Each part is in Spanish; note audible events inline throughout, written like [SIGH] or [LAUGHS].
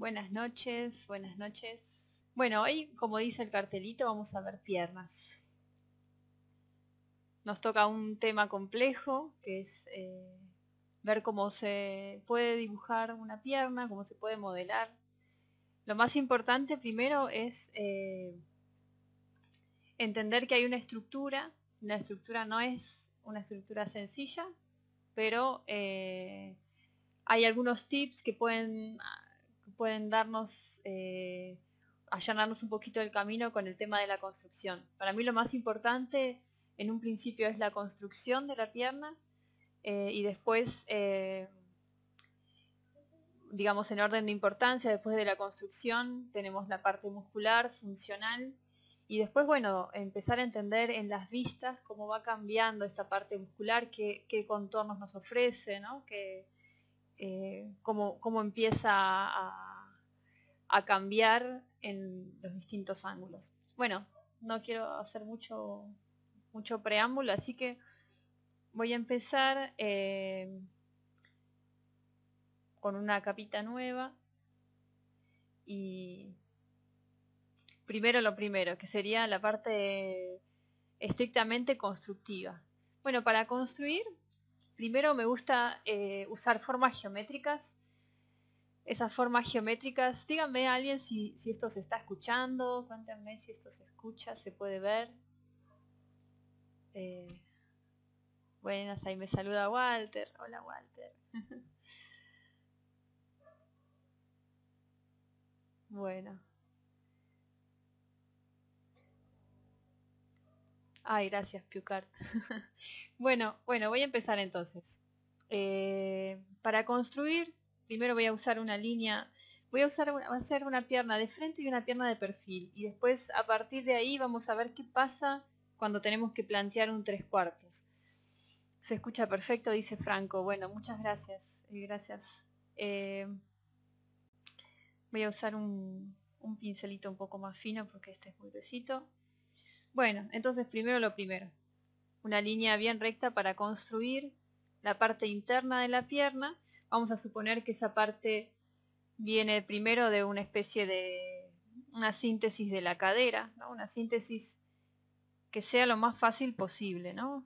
Buenas noches, buenas noches. Bueno, hoy, como dice el cartelito, vamos a ver piernas. Nos toca un tema complejo, que es eh, ver cómo se puede dibujar una pierna, cómo se puede modelar. Lo más importante primero es eh, entender que hay una estructura. La estructura no es una estructura sencilla, pero eh, hay algunos tips que pueden pueden darnos, eh, allanarnos un poquito el camino con el tema de la construcción. Para mí lo más importante en un principio es la construcción de la pierna eh, y después, eh, digamos en orden de importancia, después de la construcción tenemos la parte muscular, funcional y después, bueno, empezar a entender en las vistas cómo va cambiando esta parte muscular, qué, contornos nos ofrece, ¿no? Que, eh, cómo, empieza a, cambiar en los distintos ángulos. Bueno, no quiero hacer mucho, mucho preámbulo, así que voy a empezar eh, con una capita nueva y primero lo primero, que sería la parte estrictamente constructiva. Bueno, para construir primero me gusta eh, usar formas geométricas. Esas formas geométricas, díganme alguien si, esto se está escuchando, cuéntenme si esto se escucha, se puede ver. Eh, buenas, ahí me saluda Walter. Hola Walter. [LAUGHS] bueno. Ay, gracias, Piucar. [LAUGHS] bueno, bueno, voy a empezar entonces. Eh, para construir, primero voy a usar una línea, voy a usar una, hacer una pierna de frente y una pierna de perfil. Y después, a partir de ahí, vamos a ver qué pasa cuando tenemos que plantear un tres cuartos. Se escucha perfecto, dice Franco. Bueno, muchas gracias. Eh, gracias. Eh, voy a usar un, un pincelito un poco más fino porque este es muy gruesito. Bueno, entonces primero lo primero. Una línea bien recta para construir la parte interna de la pierna. Vamos a suponer que esa parte viene primero de una especie de una síntesis de la cadera, una síntesis que sea lo más fácil posible, ¿no?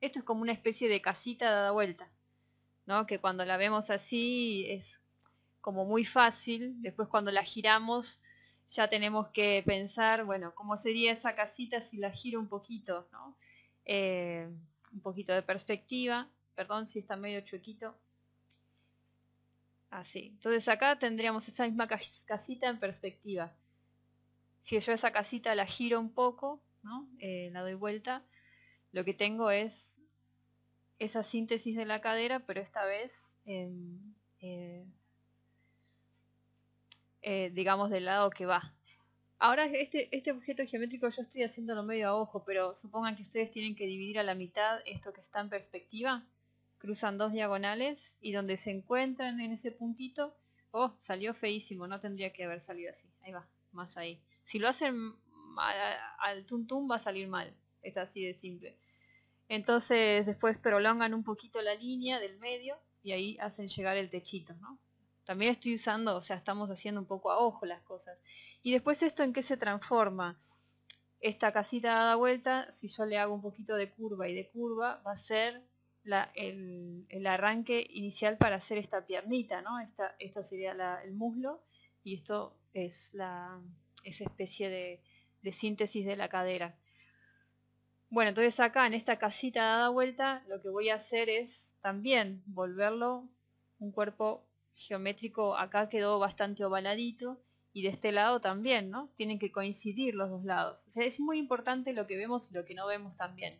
esto es como una especie de casita dada vuelta, ¿no? Que cuando la vemos así es como muy fácil, después cuando la giramos ya tenemos que pensar, bueno, cómo sería esa casita si la giro un poquito, ¿no? Eh, un poquito de perspectiva, perdón si está medio chuequito. Así, ah, entonces acá tendríamos esa misma casita en perspectiva. Si yo esa casita la giro un poco, ¿no? Eh, la doy vuelta, lo que tengo es esa síntesis de la cadera, pero esta vez en, eh, eh, digamos, del lado que va. Ahora este, este objeto geométrico yo estoy haciéndolo medio a ojo, pero supongan que ustedes tienen que dividir a la mitad esto que está en perspectiva, cruzan dos diagonales y donde se encuentran en ese puntito, oh, salió feísimo, no tendría que haber salido así, ahí va, más ahí. Si lo hacen al tuntum va a salir mal, es así de simple. Entonces después prolongan un poquito la línea del medio y ahí hacen llegar el techito, ¿no? también estoy usando, o sea, estamos haciendo un poco a ojo las cosas. Y después esto en qué se transforma. Esta casita dada vuelta, si yo le hago un poquito de curva y de curva, va a ser el, arranque inicial para hacer esta piernita, ¿no? Esta, sería el muslo y esto es la, esa especie de, de síntesis de la cadera. Bueno, entonces acá en esta casita dada vuelta, lo que voy a hacer es también volverlo un cuerpo geométrico acá quedó bastante ovaladito y de este lado también, ¿no? Tienen que coincidir los dos lados. O sea, es muy importante lo que vemos y lo que no vemos también.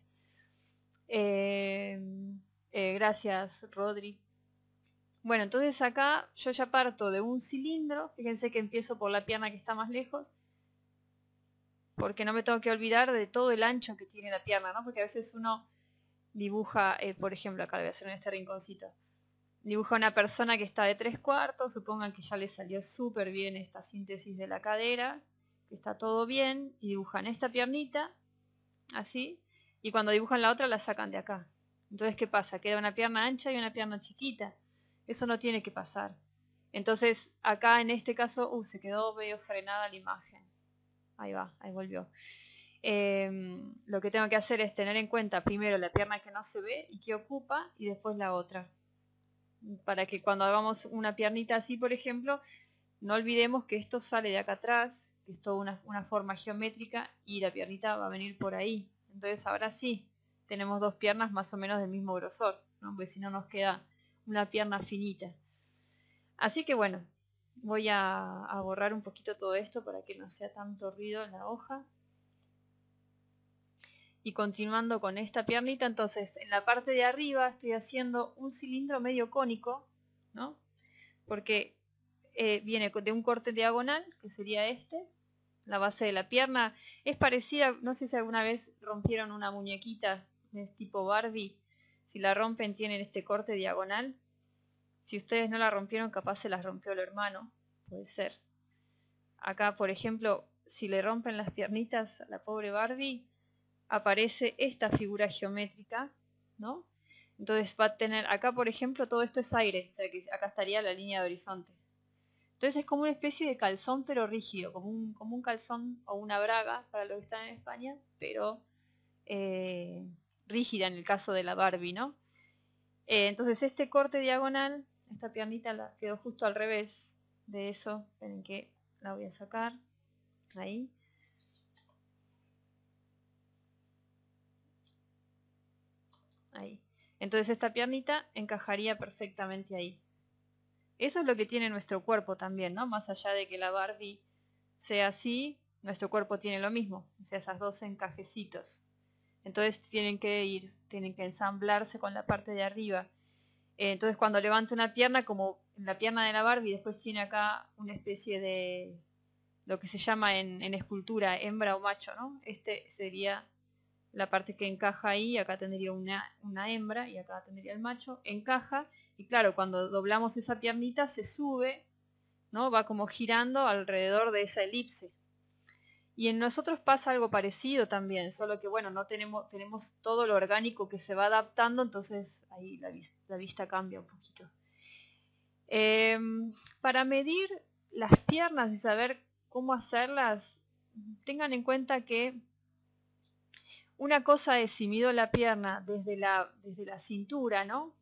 Em, eh, gracias, Rodri. Bueno, entonces acá yo ya parto de un cilindro. Fíjense que empiezo por la pierna que está más lejos. Porque no me tengo que olvidar de todo el ancho que tiene la pierna, ¿no? Porque a veces uno dibuja, eh, por ejemplo, acá voy a hacer en este rinconcito Dibuja una persona que está de tres cuartos, supongan que ya le salió súper bien esta síntesis de la cadera, que está todo bien, y dibujan esta piernita, así, y cuando dibujan la otra la sacan de acá. Entonces, ¿qué pasa? Queda una pierna ancha y una pierna chiquita. Eso no tiene que pasar. Entonces, acá en este caso, uh, se quedó medio frenada la imagen. Ahí va, ahí volvió. Em, lo que tengo que hacer es tener en cuenta primero la pierna que no se ve y que ocupa y después la otra para que cuando hagamos una piernita así, por ejemplo, no olvidemos que esto sale de acá atrás, que es toda una, forma geométrica y la piernita va a venir por ahí. Entonces ahora sí, tenemos dos piernas más o menos del mismo grosor, porque si no nos queda una pierna finita. Así que bueno, voy a, a borrar un poquito todo esto para que no sea tanto ruido en la hoja y continuando con esta piernita, entonces en la parte de arriba estoy haciendo un cilindro medio cónico, ¿no? Porque eh, viene de un corte diagonal, que sería este, la base de la pierna. Es parecida, no sé si alguna vez rompieron una muñequita, es este tipo Barbie. Si la rompen tienen este corte diagonal. Si ustedes no la rompieron, capaz se las rompió el hermano. Puede ser. Acá, por ejemplo, si le rompen las piernitas a la pobre Barbie, aparece esta figura geométrica, ¿no? Entonces va a tener, acá por ejemplo todo esto es aire, o sea que acá estaría la línea de horizonte. Entonces es como una especie de calzón pero rígido, como un, como un calzón o una braga para los que están en España, pero eh, rígida en el caso de la Barbie, ¿no? Eh, entonces este corte diagonal, esta piernita la quedó justo al revés de eso, en que la voy a sacar, ahí. Entonces esta piernita encajaría perfectamente ahí. Eso es lo que tiene nuestro cuerpo también, ¿no? Más allá de que la Barbie sea así, nuestro cuerpo tiene lo mismo, o esas dos encajecitos. Entonces tienen que ir, tienen que ensamblarse con la parte de arriba. Eh, entonces cuando levanto una pierna, como la pierna de la Barbie, después tiene acá una especie de lo que se llama en, en escultura hembra o macho, ¿no? Este sería la parte que encaja ahí, acá tendría una, hembra y acá tendría el macho, encaja y claro, cuando doblamos esa piernita se sube, ¿no? va como girando alrededor de esa elipse. Y en nosotros pasa algo parecido también, solo que bueno, no tenemos, tenemos todo lo orgánico que se va adaptando, entonces ahí la, vista, cambia un poquito. Em, para medir las piernas y saber cómo hacerlas, tengan en cuenta que una cosa es si mido la pierna desde la, desde la cintura, ¿no?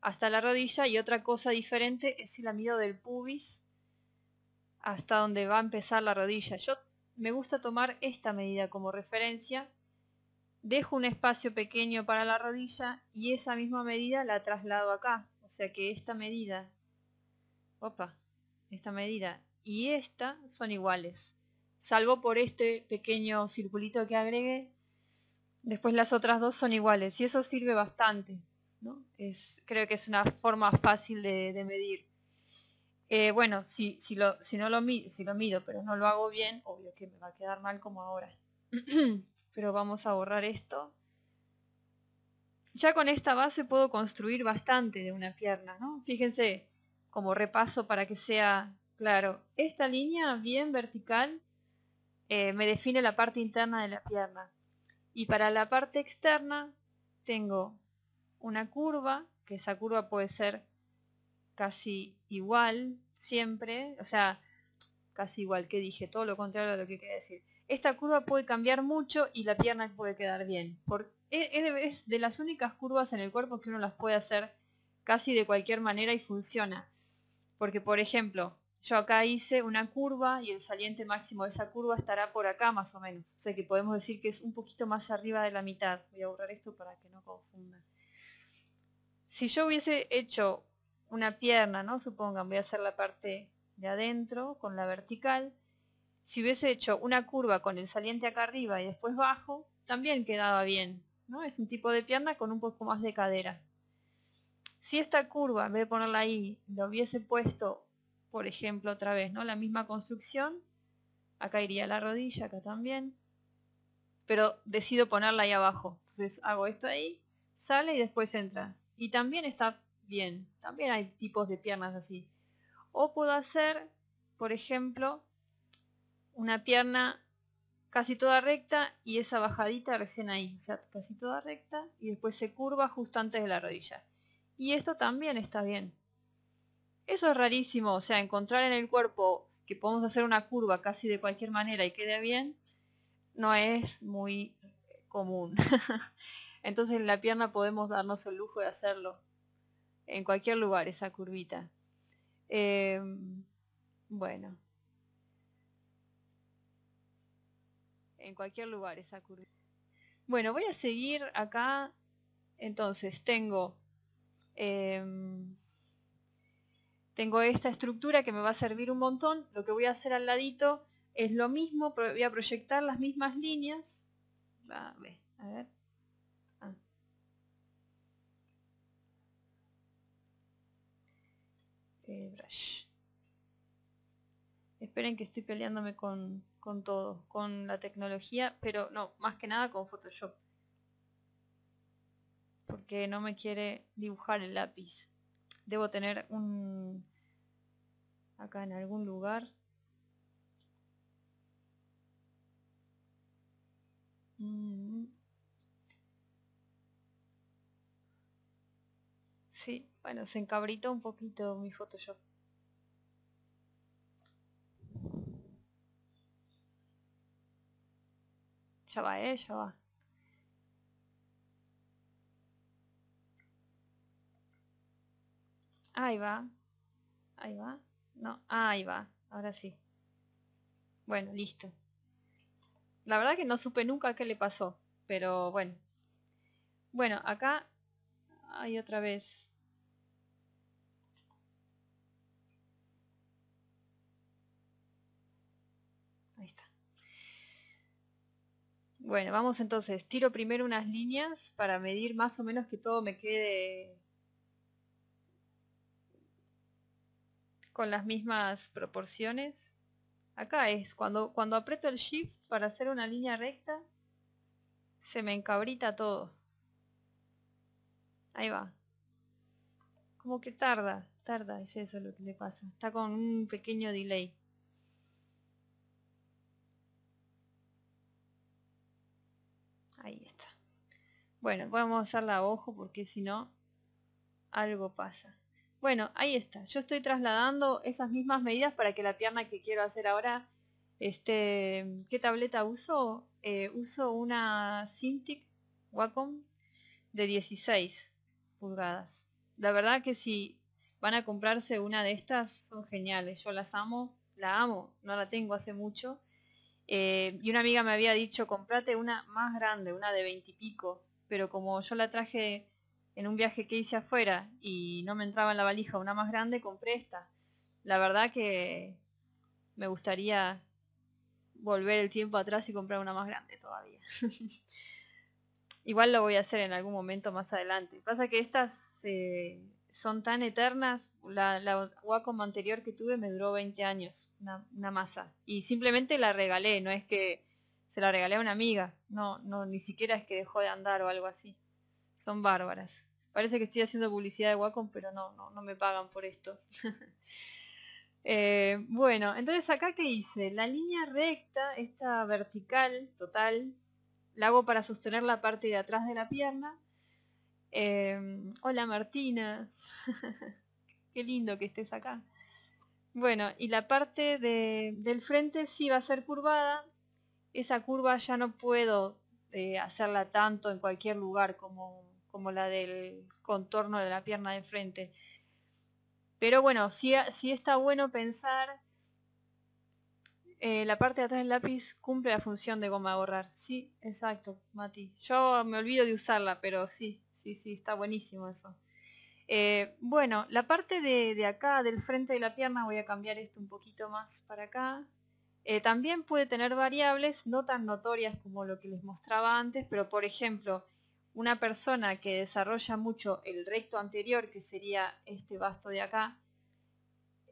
Hasta la rodilla y otra cosa diferente es si la mido del pubis hasta donde va a empezar la rodilla. Yo me gusta tomar esta medida como referencia. Dejo un espacio pequeño para la rodilla y esa misma medida la traslado acá. O sea que esta medida, opa, esta medida y esta son iguales. Salvo por este pequeño circulito que agregué Después las otras dos son iguales y eso sirve bastante. ¿no? Es, creo que es una forma fácil de, medir. Eh, bueno, si, si, lo, si, no lo mido, si pero no lo hago bien, obvio que me va a quedar mal como ahora. [CLEARS THROAT] pero vamos a borrar esto. Ya con esta base puedo construir bastante de una pierna, Fíjense, como repaso para que sea claro, esta línea bien vertical eh, me define la parte interna de la pierna. Y para la parte externa tengo una curva, que esa curva puede ser casi igual siempre, o sea, casi igual que dije, todo lo contrario a lo que quería decir. Esta curva puede cambiar mucho y la pierna puede quedar bien. E, e, es de las únicas curvas en el cuerpo que uno las puede hacer casi de cualquier manera y funciona. Porque, por ejemplo, yo acá hice una curva y el saliente máximo de esa curva estará por acá más o menos. O sea que podemos decir que es un poquito más arriba de la mitad. Voy a borrar esto para que no confunda. Si yo hubiese hecho una pierna, ¿no? Supongan, voy a hacer la parte de adentro con la vertical. Si hubiese hecho una curva con el saliente acá arriba y después bajo, también quedaba bien. ¿no? Es un tipo de pierna con un poco más de cadera. Si esta curva, en vez de ponerla ahí, la hubiese puesto por ejemplo, otra vez, ¿no? La misma construcción. Acá iría la rodilla, acá también. Pero decido ponerla ahí abajo. Entonces hago esto ahí, sale y después entra. Y también está bien. También hay tipos de piernas así. O puedo hacer, por ejemplo, una pierna casi toda recta y esa bajadita recién ahí. O sea, casi toda recta y después se curva justo antes de la rodilla. Y esto también está bien. Eso es rarísimo, o sea, encontrar en el cuerpo que podemos hacer una curva casi de cualquier manera y quede bien, no es muy común. [LAUGHS] Entonces en la pierna podemos darnos el lujo de hacerlo en cualquier lugar, esa curvita. Em, bueno. En cualquier lugar, esa curvita. Bueno, voy a seguir acá. Entonces, tengo... Em, tengo esta estructura que me va a servir un montón. Lo que voy a hacer al ladito es lo mismo, voy a proyectar las mismas líneas. A a ver. Ah. Eh, Esperen que estoy peleándome con, con todo, con la tecnología, pero no, más que nada con Photoshop. Porque no me quiere dibujar el lápiz. Debo tener un... Acá en algún lugar. Mm. Sí, bueno, se encabritó un poquito mi Photoshop. Ya va, eh, ya va. Ahí va. Ahí va. No, ahí va. Ahora sí. Bueno, listo. La verdad que no supe nunca qué le pasó, pero bueno. Bueno, acá hay otra vez. Ahí está. Bueno, vamos entonces. Tiro primero unas líneas para medir más o menos que todo me quede con las mismas proporciones. Acá es, cuando, cuando aprieto el Shift para hacer una línea recta, se me encabrita todo. Ahí va. Como que tarda, tarda, es eso lo que le pasa. Está con un pequeño delay. Ahí está. Bueno, podemos a hacerla a ojo porque si no, algo pasa. Bueno, ahí está. Yo estoy trasladando esas mismas medidas para que la pierna que quiero hacer ahora, este, ¿qué tableta uso? Eh, uso una Cintiq Wacom de 16 pulgadas. La verdad que si van a comprarse una de estas, son geniales. Yo las amo, la amo, no la tengo hace mucho. Eh, y una amiga me había dicho, comprate una más grande, una de 20 y pico. Pero como yo la traje en un viaje que hice afuera y no me entraba en la valija una más grande, compré esta. La verdad que me gustaría volver el tiempo atrás y comprar una más grande todavía. [LAUGHS] Igual lo voy a hacer en algún momento más adelante. Pasa que estas eh, son tan eternas. La, la Wacom anterior que tuve me duró 20 años, una, masa. Y simplemente la regalé, no es que se la regalé a una amiga. No, no, ni siquiera es que dejó de andar o algo así son bárbaras. Parece que estoy haciendo publicidad de Wacom, pero no, no, no me pagan por esto. [LAUGHS] Eh, bueno, entonces acá ¿qué hice, la línea recta, esta vertical total, la hago para sostener la parte de atrás de la pierna. Em, hola Martina, [LAUGHS] qué lindo que estés acá. Bueno, y la parte de, del frente sí va a ser curvada. Esa curva ya no puedo eh, hacerla tanto en cualquier lugar como como la del contorno de la pierna de frente. Pero bueno, sí, está bueno pensar, eh, la parte de atrás del lápiz cumple la función de goma borrar. Sí, exacto, Mati. Yo me olvido de usarla, pero sí, sí, sí, está buenísimo eso. Eh, bueno, la parte de, de, acá, del frente de la pierna, voy a cambiar esto un poquito más para acá. Eh, también puede tener variables no tan notorias como lo que les mostraba antes, pero por ejemplo, una persona que desarrolla mucho el recto anterior, que sería este basto de acá,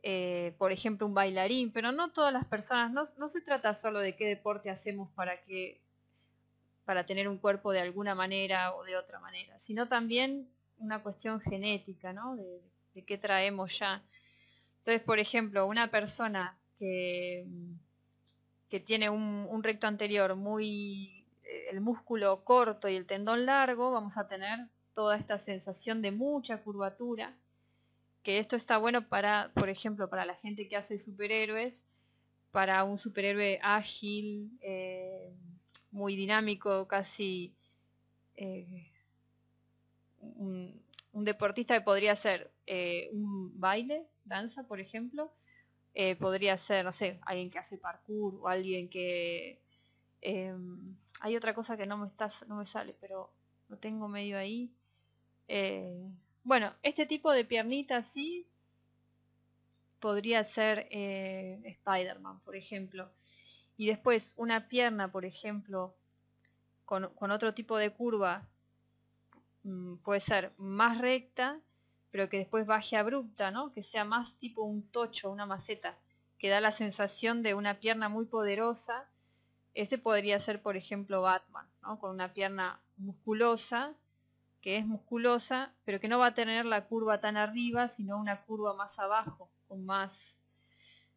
eh, por ejemplo un bailarín, pero no todas las personas, no, se trata solo de qué deporte hacemos para que para tener un cuerpo de alguna manera o de otra manera, sino también una cuestión genética, ¿no? De, qué traemos ya. Entonces, por ejemplo, una persona que, que tiene un recto anterior muy eh, el músculo corto y el tendón largo, vamos a tener toda esta sensación de mucha curvatura, que esto está bueno para, por ejemplo, para la gente que hace superhéroes, para un superhéroe ágil, eh, muy dinámico, casi eh, un, deportista que podría hacer un baile, danza, por ejemplo, podría ser, no sé, alguien que hace parkour o alguien que em, hay otra cosa que no me, no me sale, pero lo tengo medio ahí. Eh, bueno, este tipo de piernita así podría ser eh, Spider-Man, por ejemplo. Y después una pierna, por ejemplo, con, otro tipo de curva, mm, puede ser más recta, pero que después baje abrupta, ¿no? Que sea más tipo un tocho, una maceta, que da la sensación de una pierna muy poderosa, este podría ser, por ejemplo, Batman, con una pierna musculosa, que es musculosa, pero que no va a tener la curva tan arriba, sino una curva más abajo, con más,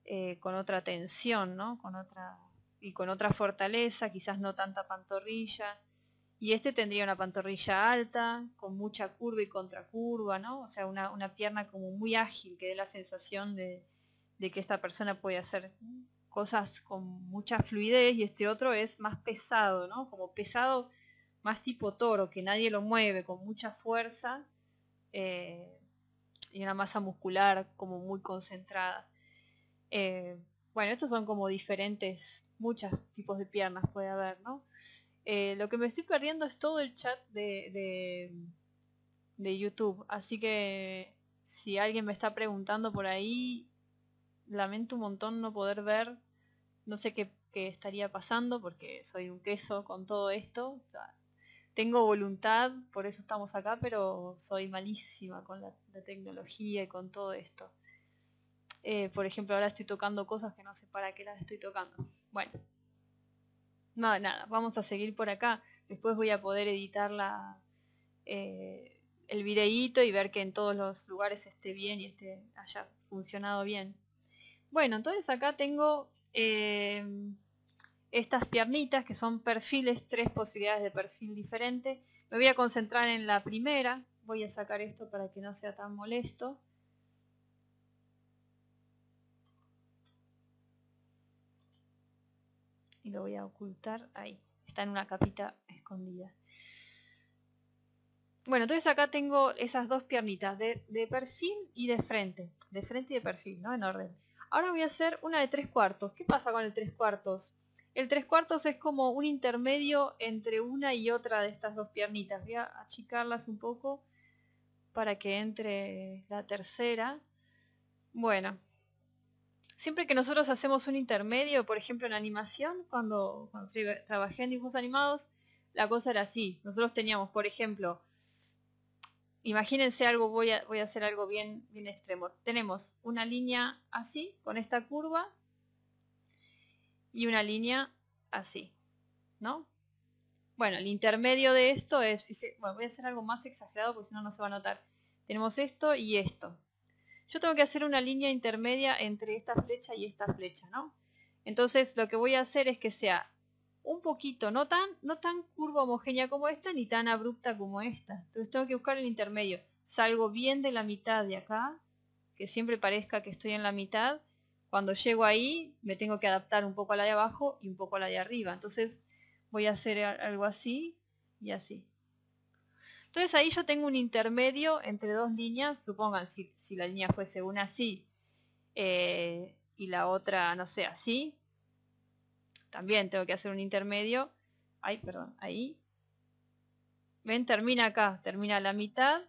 eh, con otra tensión, ¿no? Con otra y con otra fortaleza, quizás no tanta pantorrilla. Y este tendría una pantorrilla alta, con mucha curva y contracurva, ¿no? O sea, una, pierna como muy ágil, que dé la sensación de, de que esta persona puede hacer cosas con mucha fluidez y este otro es más pesado, ¿no? Como pesado más tipo toro, que nadie lo mueve, con mucha fuerza eh, y una masa muscular como muy concentrada. Eh, bueno, estos son como diferentes, muchos tipos de piernas puede haber, ¿no? Eh, lo que me estoy perdiendo es todo el chat de, de, de YouTube, así que si alguien me está preguntando por ahí, lamento un montón no poder ver no sé qué, estaría pasando porque soy un queso con todo esto. tengo voluntad, por eso estamos acá, pero soy malísima con la, tecnología y con todo esto. Eh, por ejemplo, ahora estoy tocando cosas que no sé para qué las estoy tocando. Bueno, nada, vamos a seguir por acá. Después voy a poder editar eh, el videíto y ver que en todos los lugares esté bien y esté haya funcionado bien. Bueno, entonces acá tengo Em, estas piernitas que son perfiles, tres posibilidades de perfil diferente. Me voy a concentrar en la primera, voy a sacar esto para que no sea tan molesto. Y lo voy a ocultar ahí, está en una capita escondida. Bueno, entonces acá tengo esas dos piernitas, de, de perfil y de frente, de frente y de perfil, ¿no? En orden. Ahora voy a hacer una de tres cuartos. ¿Qué pasa con el tres cuartos? El tres cuartos es como un intermedio entre una y otra de estas dos piernitas. Voy a achicarlas un poco para que entre la tercera. Bueno, siempre que nosotros hacemos un intermedio, por ejemplo en animación, cuando, cuando trabajé en dibujos animados, la cosa era así. Nosotros teníamos, por ejemplo, imagínense algo, voy a, voy a hacer algo bien, bien extremo. Tenemos una línea así, con esta curva, y una línea así, ¿no? Bueno, el intermedio de esto es, voy a hacer algo más exagerado porque si no, no se va a notar. Tenemos esto y esto. Yo tengo que hacer una línea intermedia entre esta flecha y esta flecha, ¿no? Entonces lo que voy a hacer es que sea un poquito, no tan, no tan curva homogénea como esta, ni tan abrupta como esta. Entonces tengo que buscar el intermedio. Salgo bien de la mitad de acá, que siempre parezca que estoy en la mitad. Cuando llego ahí, me tengo que adaptar un poco a la de abajo y un poco a la de arriba. Entonces voy a hacer algo así y así. Entonces ahí yo tengo un intermedio entre dos líneas. Supongan, si, la línea fuese una así eh, y la otra, no sé, así, también tengo que hacer un intermedio. Ay, perdón, ahí. Ven, termina acá, termina la mitad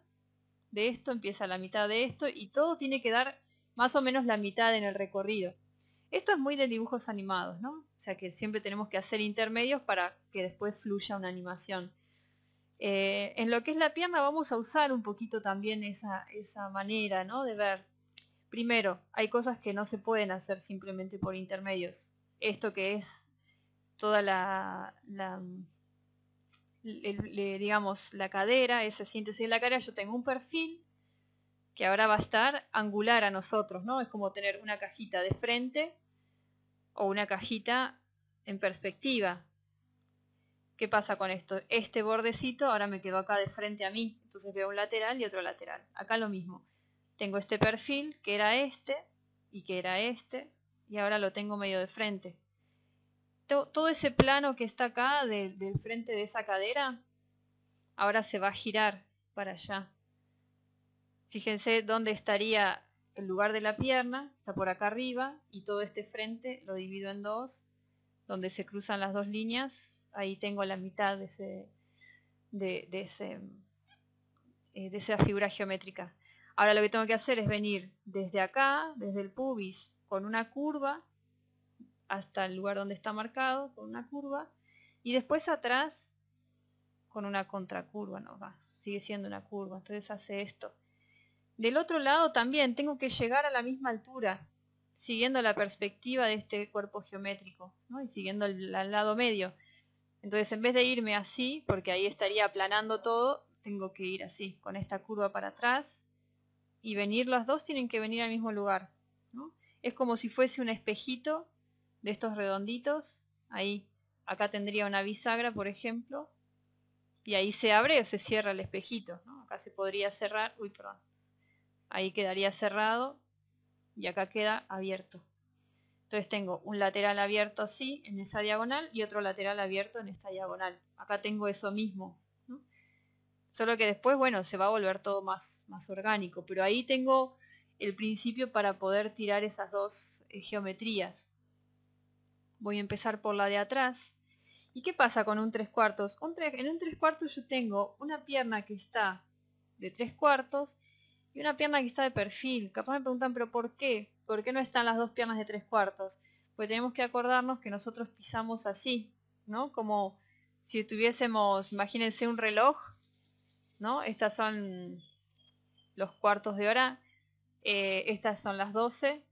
de esto, empieza la mitad de esto y todo tiene que dar más o menos la mitad en el recorrido. Esto es muy de dibujos animados, ¿no? O sea que siempre tenemos que hacer intermedios para que después fluya una animación. Eh, en lo que es la pierna vamos a usar un poquito también esa, esa manera, ¿no? De ver. Primero, hay cosas que no se pueden hacer simplemente por intermedios. Esto que es toda la, mm, digamos, la cadera, esa síntesis de la cadera, yo tengo un perfil que ahora va a estar angular a nosotros, ¿no? Es como tener una cajita de frente o una cajita en perspectiva. ¿Qué pasa con esto? Este bordecito ahora me quedó acá de frente a mí, entonces veo un lateral y otro lateral. Acá lo mismo. Tengo este perfil que era este y que era este y ahora lo tengo medio de frente todo ese plano que está acá del frente de esa cadera, ahora se va a girar para allá. Fíjense dónde estaría el lugar de la pierna, está por acá arriba, y todo este frente lo divido en dos, donde se cruzan las dos líneas, ahí tengo la mitad de, ese, de, ese, eh, de esa figura geométrica. Ahora lo que tengo que hacer es venir desde acá, desde el pubis, con una curva, hasta el lugar donde está marcado con una curva y después atrás con una contracurva, no va, sigue siendo una curva, entonces hace esto. Del otro lado también tengo que llegar a la misma altura, siguiendo la perspectiva de este cuerpo geométrico ¿no? y siguiendo el, lado medio. Entonces en vez de irme así, porque ahí estaría aplanando todo, tengo que ir así, con esta curva para atrás y venir, las dos tienen que venir al mismo lugar. Es como si fuese un espejito de estos redonditos. Ahí, acá tendría una bisagra, por ejemplo. Y ahí se abre o se cierra el espejito. Acá se podría cerrar. Uy, perdón. Ahí quedaría cerrado y acá queda abierto. Entonces tengo un lateral abierto así en esa diagonal y otro lateral abierto en esta diagonal. Acá tengo eso mismo. Solo que después, bueno, se va a volver todo más, más orgánico. Pero ahí tengo el principio para poder tirar esas dos eh, geometrías. Voy a empezar por la de atrás. ¿Y qué pasa con un tres cuartos? en un tres cuartos yo tengo una pierna que está de tres cuartos y una pierna que está de perfil. Capaz me preguntan, pero ¿por qué? ¿Por qué no están las dos piernas de tres cuartos? Pues tenemos que acordarnos que nosotros pisamos así, ¿no? Como si tuviésemos, imagínense un reloj, ¿no? Estas son los cuartos de hora. Eh, estas son las 12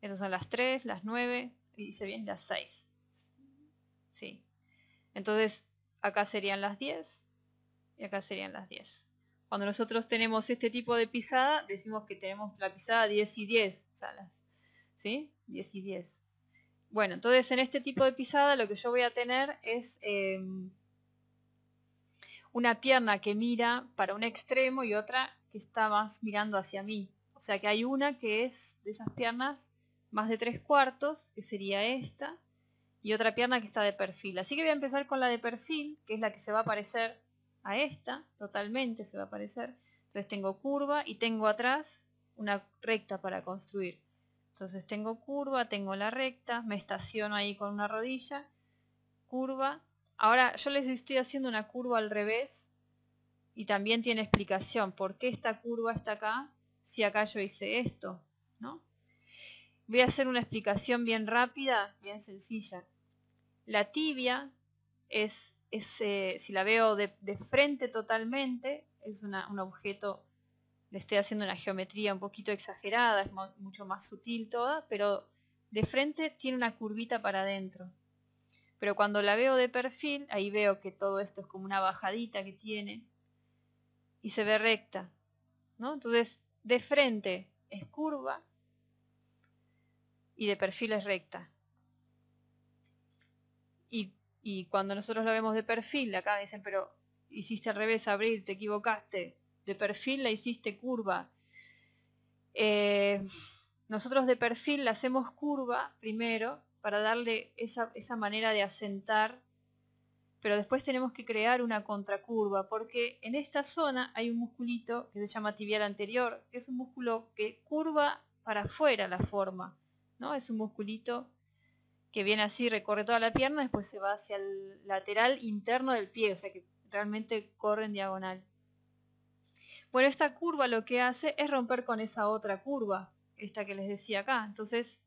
estas son las 3, las 9 y se bien las 6. Sí. Entonces acá serían las 10 y acá serían las 10. Cuando nosotros tenemos este tipo de pisada, decimos que tenemos la pisada 10 y 10 salas. ¿Sí? 10 y 10. Bueno, entonces en este tipo de pisada lo que yo voy a tener es em, una pierna que mira para un extremo y otra que está más mirando hacia mí. O sea que hay una que es de esas piernas más de tres cuartos, que sería esta, y otra pierna que está de perfil. Así que voy a empezar con la de perfil, que es la que se va a parecer a esta, totalmente se va a parecer. Entonces tengo curva y tengo atrás una recta para construir. Entonces tengo curva, tengo la recta, me estaciono ahí con una rodilla, curva. Ahora yo les estoy haciendo una curva al revés y también tiene explicación. ¿Por qué esta curva está acá? Si acá yo hice esto, Voy a hacer una explicación bien rápida, bien sencilla. La tibia es, eh, si la veo de, frente totalmente, es un objeto, le estoy haciendo una geometría un poquito exagerada, es mucho más sutil toda, pero de frente tiene una curvita para adentro. Pero cuando la veo de perfil, ahí veo que todo esto es como una bajadita que tiene y se ve recta. ¿no? Entonces, de frente es curva y de perfil es recta. Y, cuando nosotros la vemos de perfil, acá dicen, pero hiciste al revés, abrir, te equivocaste. De perfil la hiciste curva. Eh, nosotros de perfil la hacemos curva primero para darle esa, esa manera de asentar, pero después tenemos que crear una contracurva, porque en esta zona hay un musculito que se llama tibial anterior, que es un músculo que curva para afuera la forma es un musculito que viene así, recorre toda la pierna, después se va hacia el lateral interno del pie, o sea que realmente corre en diagonal. Bueno, esta curva lo que hace es romper con esa otra curva, esta que les decía acá. Entonces,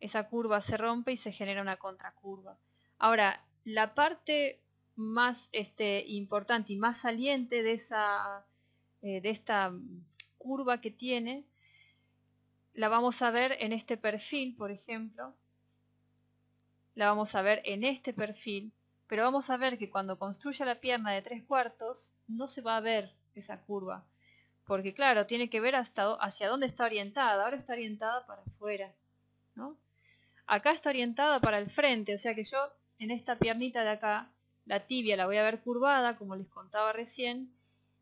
esa curva se rompe y se genera una contracurva. Ahora, la parte más este, importante y más saliente de, esa, eh, de esta curva que tiene la vamos a ver en este perfil, por ejemplo. La vamos a ver en este perfil, pero vamos a ver que cuando construya la pierna de tres cuartos, no se va a ver esa curva. Porque claro, tiene que ver hasta, hacia dónde está orientada. Ahora está orientada para afuera. ¿no? Acá está orientada para el frente, o sea que yo en esta piernita de acá, la tibia la voy a ver curvada, como les contaba recién.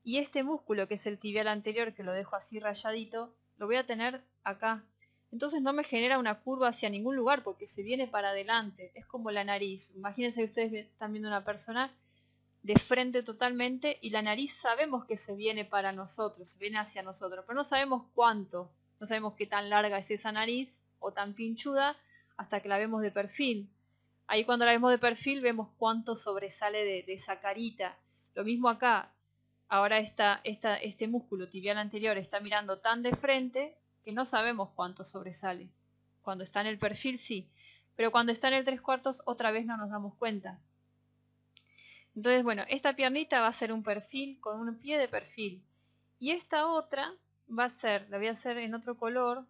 Y este músculo, que es el tibial anterior, que lo dejo así rayadito, lo voy a tener acá. Entonces no me genera una curva hacia ningún lugar porque se viene para adelante. Es como la nariz. Imagínense que ustedes están viendo una persona de frente totalmente y la nariz sabemos que se viene para nosotros, se viene hacia nosotros, pero no sabemos cuánto, no sabemos qué tan larga es esa nariz o tan pinchuda hasta que la vemos de perfil. Ahí cuando la vemos de perfil vemos cuánto sobresale de, de esa carita. Lo mismo acá, ahora este músculo tibial anterior está mirando tan de frente que no sabemos cuánto sobresale. Cuando está en el perfil sí, pero cuando está en el tres cuartos otra vez no nos damos cuenta. Entonces, bueno, esta piernita va a ser un perfil con un pie de perfil. Y esta otra va a ser, la voy a hacer en otro color,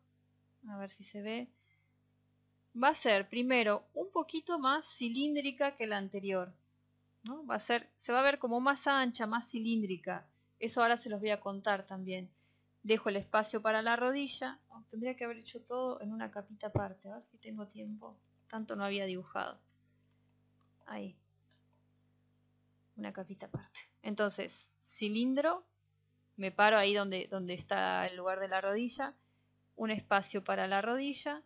a ver si se ve, va a ser primero un poquito más cilíndrica que la anterior. Va a ser, se va a ver como más ancha, más cilíndrica. Eso ahora se los voy a contar también. Dejo el espacio para la rodilla. Oh, tendría que haber hecho todo en una capita aparte. A ver si tengo tiempo. Tanto no había dibujado. Ahí. Una capita aparte. Entonces, cilindro. Me paro ahí donde, donde está el lugar de la rodilla. Un espacio para la rodilla.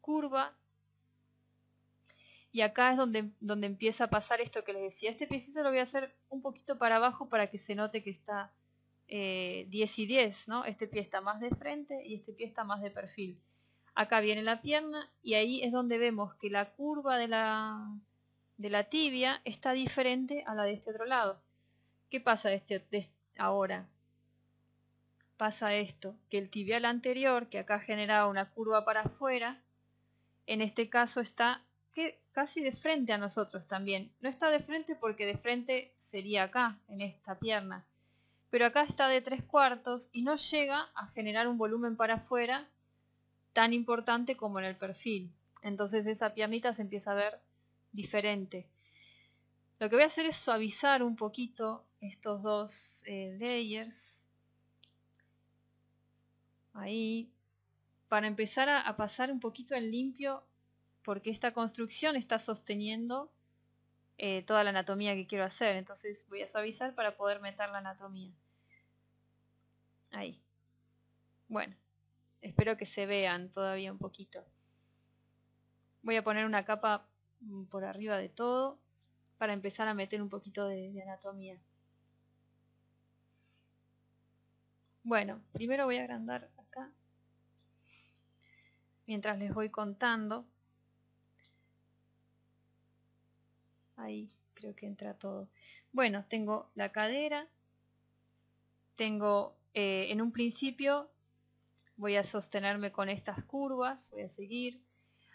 Curva. Y acá es donde, donde empieza a pasar esto que les decía. Este piecito lo voy a hacer un poquito para abajo para que se note que está 10 eh, y 10, ¿no? Este pie está más de frente y este pie está más de perfil. Acá viene la pierna y ahí es donde vemos que la curva de la, de la tibia está diferente a la de este otro lado. ¿Qué pasa este, este, ahora? Pasa esto, que el tibial anterior, que acá generaba una curva para afuera, en este caso está que casi de frente a nosotros también. No está de frente porque de frente sería acá, en esta pierna. Pero acá está de tres cuartos y no llega a generar un volumen para afuera tan importante como en el perfil. Entonces esa piernita se empieza a ver diferente. Lo que voy a hacer es suavizar un poquito estos dos eh, layers. Ahí. Para empezar a, a pasar un poquito en limpio porque esta construcción está sosteniendo eh, toda la anatomía que quiero hacer. Entonces voy a suavizar para poder meter la anatomía. Ahí. Bueno, espero que se vean todavía un poquito. Voy a poner una capa mm, por arriba de todo para empezar a meter un poquito de, de anatomía. Bueno, primero voy a agrandar acá mientras les voy contando. ahí creo que entra todo. Bueno, tengo la cadera, tengo eh, en un principio voy a sostenerme con estas curvas, voy a seguir.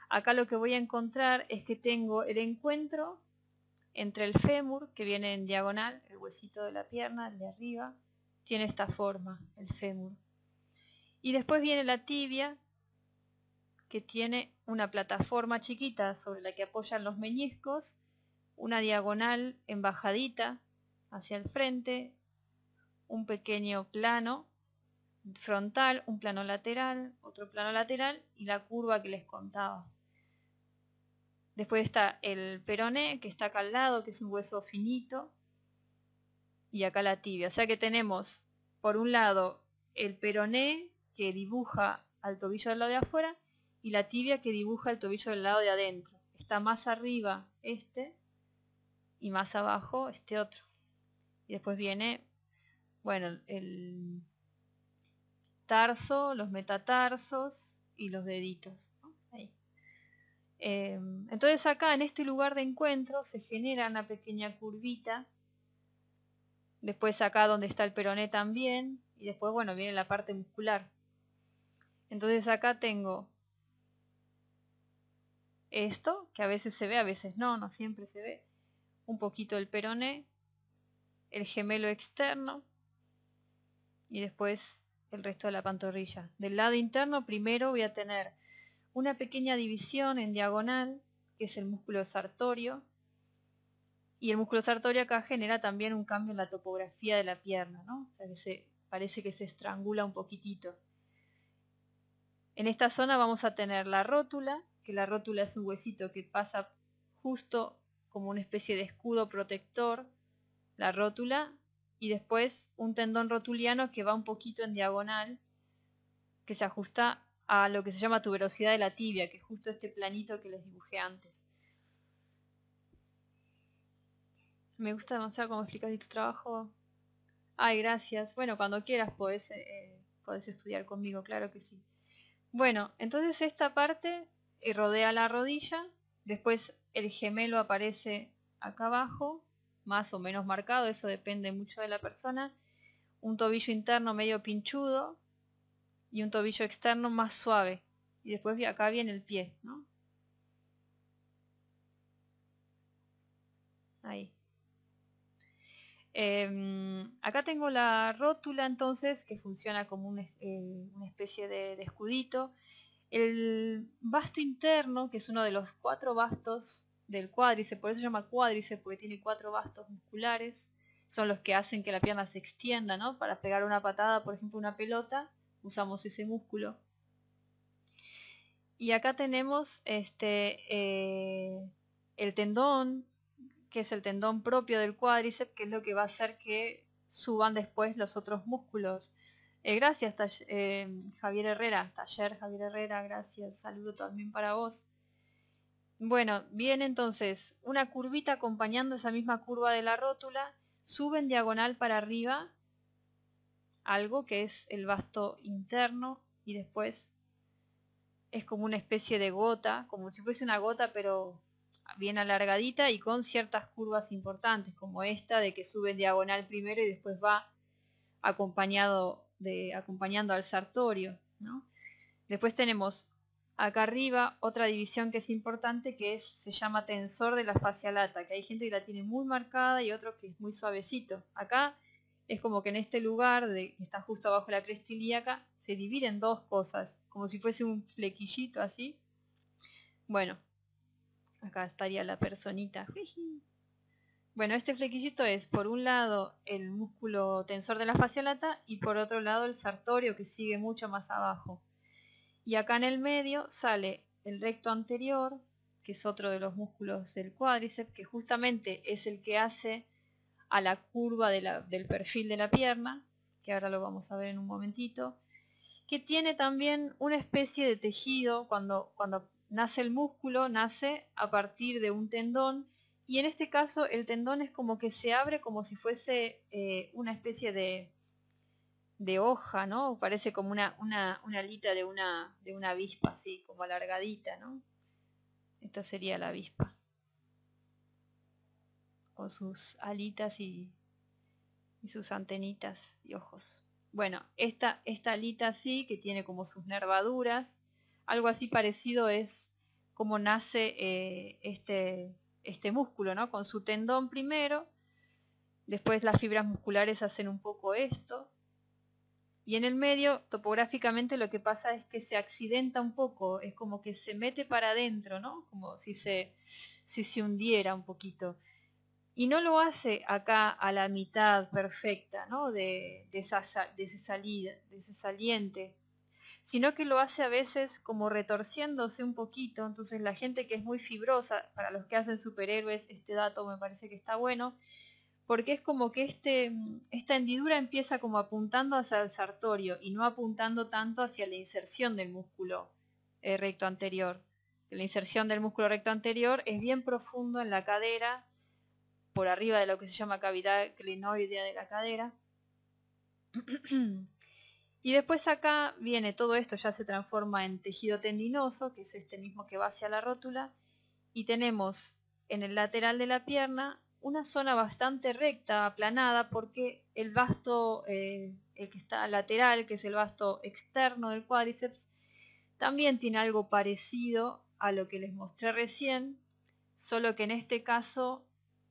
Acá lo que voy a encontrar es que tengo el encuentro entre el fémur, que viene en diagonal, el huesito de la pierna, el de arriba, tiene esta forma, el fémur. Y después viene la tibia, que tiene una plataforma chiquita sobre la que apoyan los meñiscos una diagonal embajadita hacia el frente, un pequeño plano frontal, un plano lateral, otro plano lateral y la curva que les contaba. Después está el peroné que está acá al lado, que es un hueso finito, y acá la tibia. O sea que tenemos por un lado el peroné que dibuja al tobillo del lado de afuera y la tibia que dibuja el tobillo del lado de adentro. Está más arriba este y más abajo este otro. Y después viene, bueno, el tarso, los metatarsos y los deditos. Em, entonces acá en este lugar de encuentro se genera una pequeña curvita. Después acá donde está el peroné también. Y después, bueno, viene la parte muscular. Entonces acá tengo esto, que a veces se ve, a veces no, no siempre se ve un poquito el peroné, el gemelo externo y después el resto de la pantorrilla. Del lado interno primero voy a tener una pequeña división en diagonal, que es el músculo sartorio, y el músculo sartorio acá genera también un cambio en la topografía de la pierna, ¿no? que se, parece que se estrangula un poquitito. En esta zona vamos a tener la rótula, que la rótula es un huesito que pasa justo como una especie de escudo protector, la rótula, y después un tendón rotuliano que va un poquito en diagonal, que se ajusta a lo que se llama tuberosidad de la tibia, que es justo este planito que les dibujé antes. Me gusta demasiado cómo explicas tu trabajo. Ay, gracias. Bueno, cuando quieras puedes eh, estudiar conmigo, claro que sí. Bueno, entonces esta parte eh, rodea la rodilla, después el gemelo aparece acá abajo, más o menos marcado, eso depende mucho de la persona. Un tobillo interno medio pinchudo y un tobillo externo más suave. Y después acá viene el pie, ¿no? Ahí. Em, acá tengo la rótula entonces que funciona como eh, una especie de escudito el basto interno, que es uno de los cuatro bastos del cuádriceps, por eso se llama cuádriceps porque tiene cuatro bastos musculares, son los que hacen que la pierna se extienda, ¿no? Para pegar una patada, por ejemplo, una pelota, usamos ese músculo. Y acá tenemos este, eh, el tendón, que es el tendón propio del cuádriceps, que es lo que va a hacer que suban después los otros músculos. Eh, gracias, eh, Javier Herrera, taller Javier Herrera, gracias, saludo también para vos. Bueno, bien entonces, una curvita acompañando esa misma curva de la rótula, sube en diagonal para arriba, algo que es el vasto interno y después es como una especie de gota, como si fuese una gota pero bien alargadita y con ciertas curvas importantes como esta de que sube en diagonal primero y después va acompañado acompañando al Sartorio. Después tenemos acá arriba otra división que es importante que es, se llama tensor de la fascia lata, que hay gente que la tiene muy marcada y otro que es muy suavecito. Acá es como que en este lugar de, que está justo abajo la cresta ilíaca se dividen dos cosas, como si fuese un flequillito así. Bueno, acá estaría la personita. Bueno, este flequillito es por un lado el músculo tensor de la fascia lata y por otro lado el sartorio que sigue mucho más abajo. Y acá en el medio sale el recto anterior, que es otro de los músculos del cuádriceps, que justamente es el que hace a la curva del perfil de la pierna, que ahora lo vamos a ver en un momentito, que tiene también una especie de tejido, cuando, cuando nace el músculo, nace a partir de un tendón, y en este caso el tendón es como que se abre como si fuese eh, una especie de, de hoja, ¿no? Parece como una, una, alita de una, de una avispa así, como alargadita, ¿no? Esta sería la avispa. Con sus alitas y, sus antenitas y ojos. Bueno, esta, esta alita así, que tiene como sus nervaduras, algo así parecido es como nace eh, este, este músculo, ¿no? Con su tendón primero, después las fibras musculares hacen un poco esto, y en el medio, topográficamente, lo que pasa es que se accidenta un poco, es como que se mete para adentro, ¿no? Como si se, si se hundiera un poquito. Y no lo hace acá a la mitad perfecta, ¿no? De, de, esa, salida, de ese saliente, sino que lo hace a veces como retorciéndose un poquito, entonces la gente que es muy fibrosa, para los que hacen superhéroes, este dato me parece que está bueno, porque es como que este, mm, esta hendidura empieza como apuntando hacia el sartorio y no apuntando tanto hacia la inserción del músculo eh, recto anterior. La inserción del músculo recto anterior es bien profundo en la cadera, por arriba de lo que se llama cavidad clinoidea de la cadera. [CLEARS THROAT] Y después acá viene todo esto, ya se transforma en tejido tendinoso, que es este mismo que va hacia la rótula, y tenemos en el lateral de la pierna una zona bastante recta, aplanada, porque el vasto, eh, el que está lateral, que es el vasto externo del cuádriceps, también tiene algo parecido a lo que les mostré recién, solo que en este caso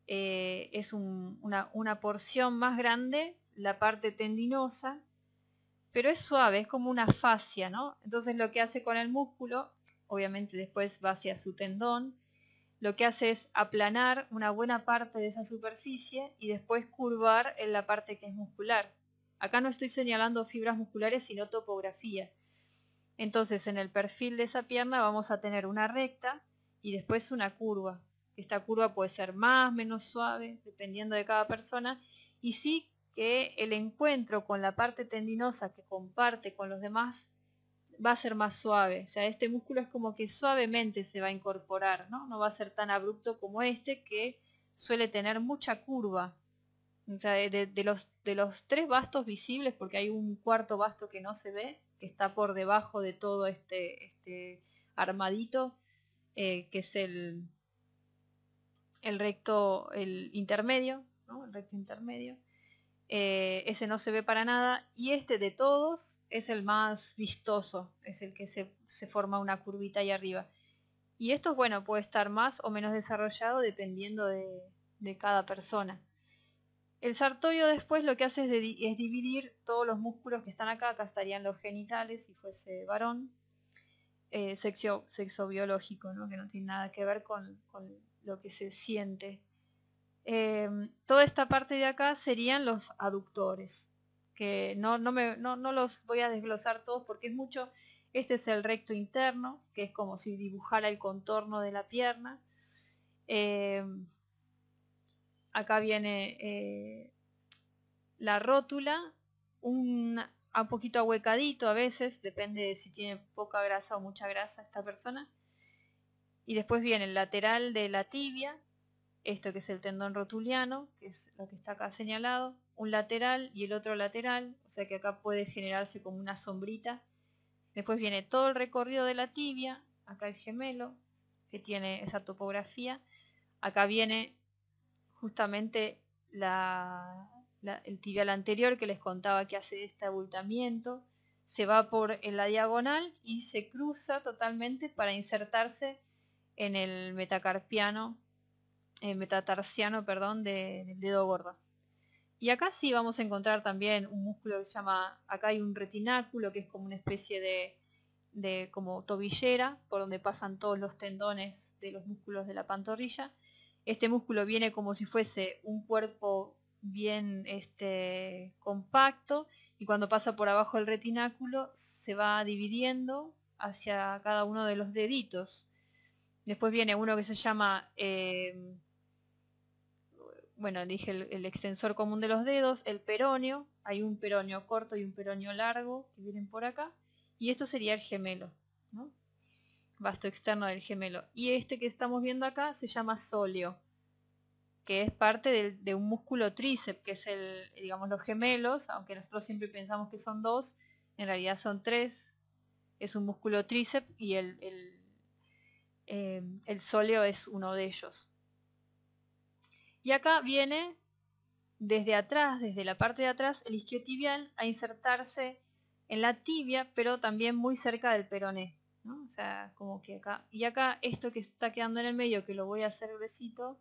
eh, es una porción más grande, la parte tendinosa, pero es suave, es como una fascia, ¿no? Entonces lo que hace con el músculo, obviamente después va hacia su tendón, lo que hace es aplanar una buena parte de esa superficie y después curvar en la parte que es muscular. Acá no estoy señalando fibras musculares, sino topografía. Entonces en el perfil de esa pierna vamos a tener una recta y después una curva. Esta curva puede ser más, menos suave, dependiendo de cada persona. Y sí que el encuentro con la parte tendinosa que comparte con los demás va a ser más suave. O sea, este músculo es como que suavemente se va a incorporar, ¿no? No va a ser tan abrupto como este que suele tener mucha curva. O sea, de, los, de los tres bastos visibles, porque hay un cuarto basto que no se ve, que está por debajo de todo este, este armadito, eh, que es el, el recto, el intermedio, ¿no? El recto intermedio. Eh, ese no se ve para nada y este de todos es el más vistoso, es el que se, se forma una curvita ahí arriba. Y esto, bueno, puede estar más o menos desarrollado dependiendo de, de cada persona. El sartorio después lo que hace es, dividir todos los músculos que están acá, acá estarían los genitales si fuese varón, eh, sexo, sexo biológico, ¿no? que no tiene nada que ver con lo que se siente Em, toda esta parte de acá serían los aductores, que no, no, me, no, los voy a desglosar todos porque es mucho. Este es el recto interno, que es como si dibujara el contorno de la pierna. Em, acá viene eh, la rótula, un, un poquito ahuecadito a veces, depende de si tiene poca grasa o mucha grasa esta persona. Y después viene el lateral de la tibia, esto que es el tendón rotuliano, que es lo que está acá señalado, un lateral y el otro lateral, o sea que acá puede generarse como una sombrita. Después viene todo el recorrido de la tibia, acá el gemelo, que tiene esa topografía. Acá viene justamente el tibial anterior que les contaba que hace este abultamiento. Se va por la diagonal y se cruza totalmente para insertarse en el metacarpiano eh, metatarsiano, perdón, del dedo gordo. Y acá sí vamos a encontrar también un músculo que se llama, acá hay un retináculo que es como una especie de, como tobillera por donde pasan todos los tendones de los músculos de la pantorrilla. Este músculo viene como si fuese un cuerpo bien este, compacto y cuando pasa por abajo el retináculo se va dividiendo hacia cada uno de los deditos. Después viene uno que se llama eh, bueno, dije el, extensor común de los dedos, el peronio, hay un peronio corto y un peronio largo que vienen por acá, y esto sería el gemelo, vasto externo del gemelo. Y este que estamos viendo acá se llama sóleo, que es parte de, un músculo tríceps, que es el, digamos, los gemelos, aunque nosotros siempre pensamos que son dos, en realidad son tres, es un músculo tríceps y el, el, eh, es uno de ellos. Y acá viene desde atrás, desde la parte de atrás, el isquiotibial a insertarse en la tibia, pero también muy cerca del peroné. O sea, como que acá. Y acá esto que está quedando en el medio, que lo voy a hacer gruesito,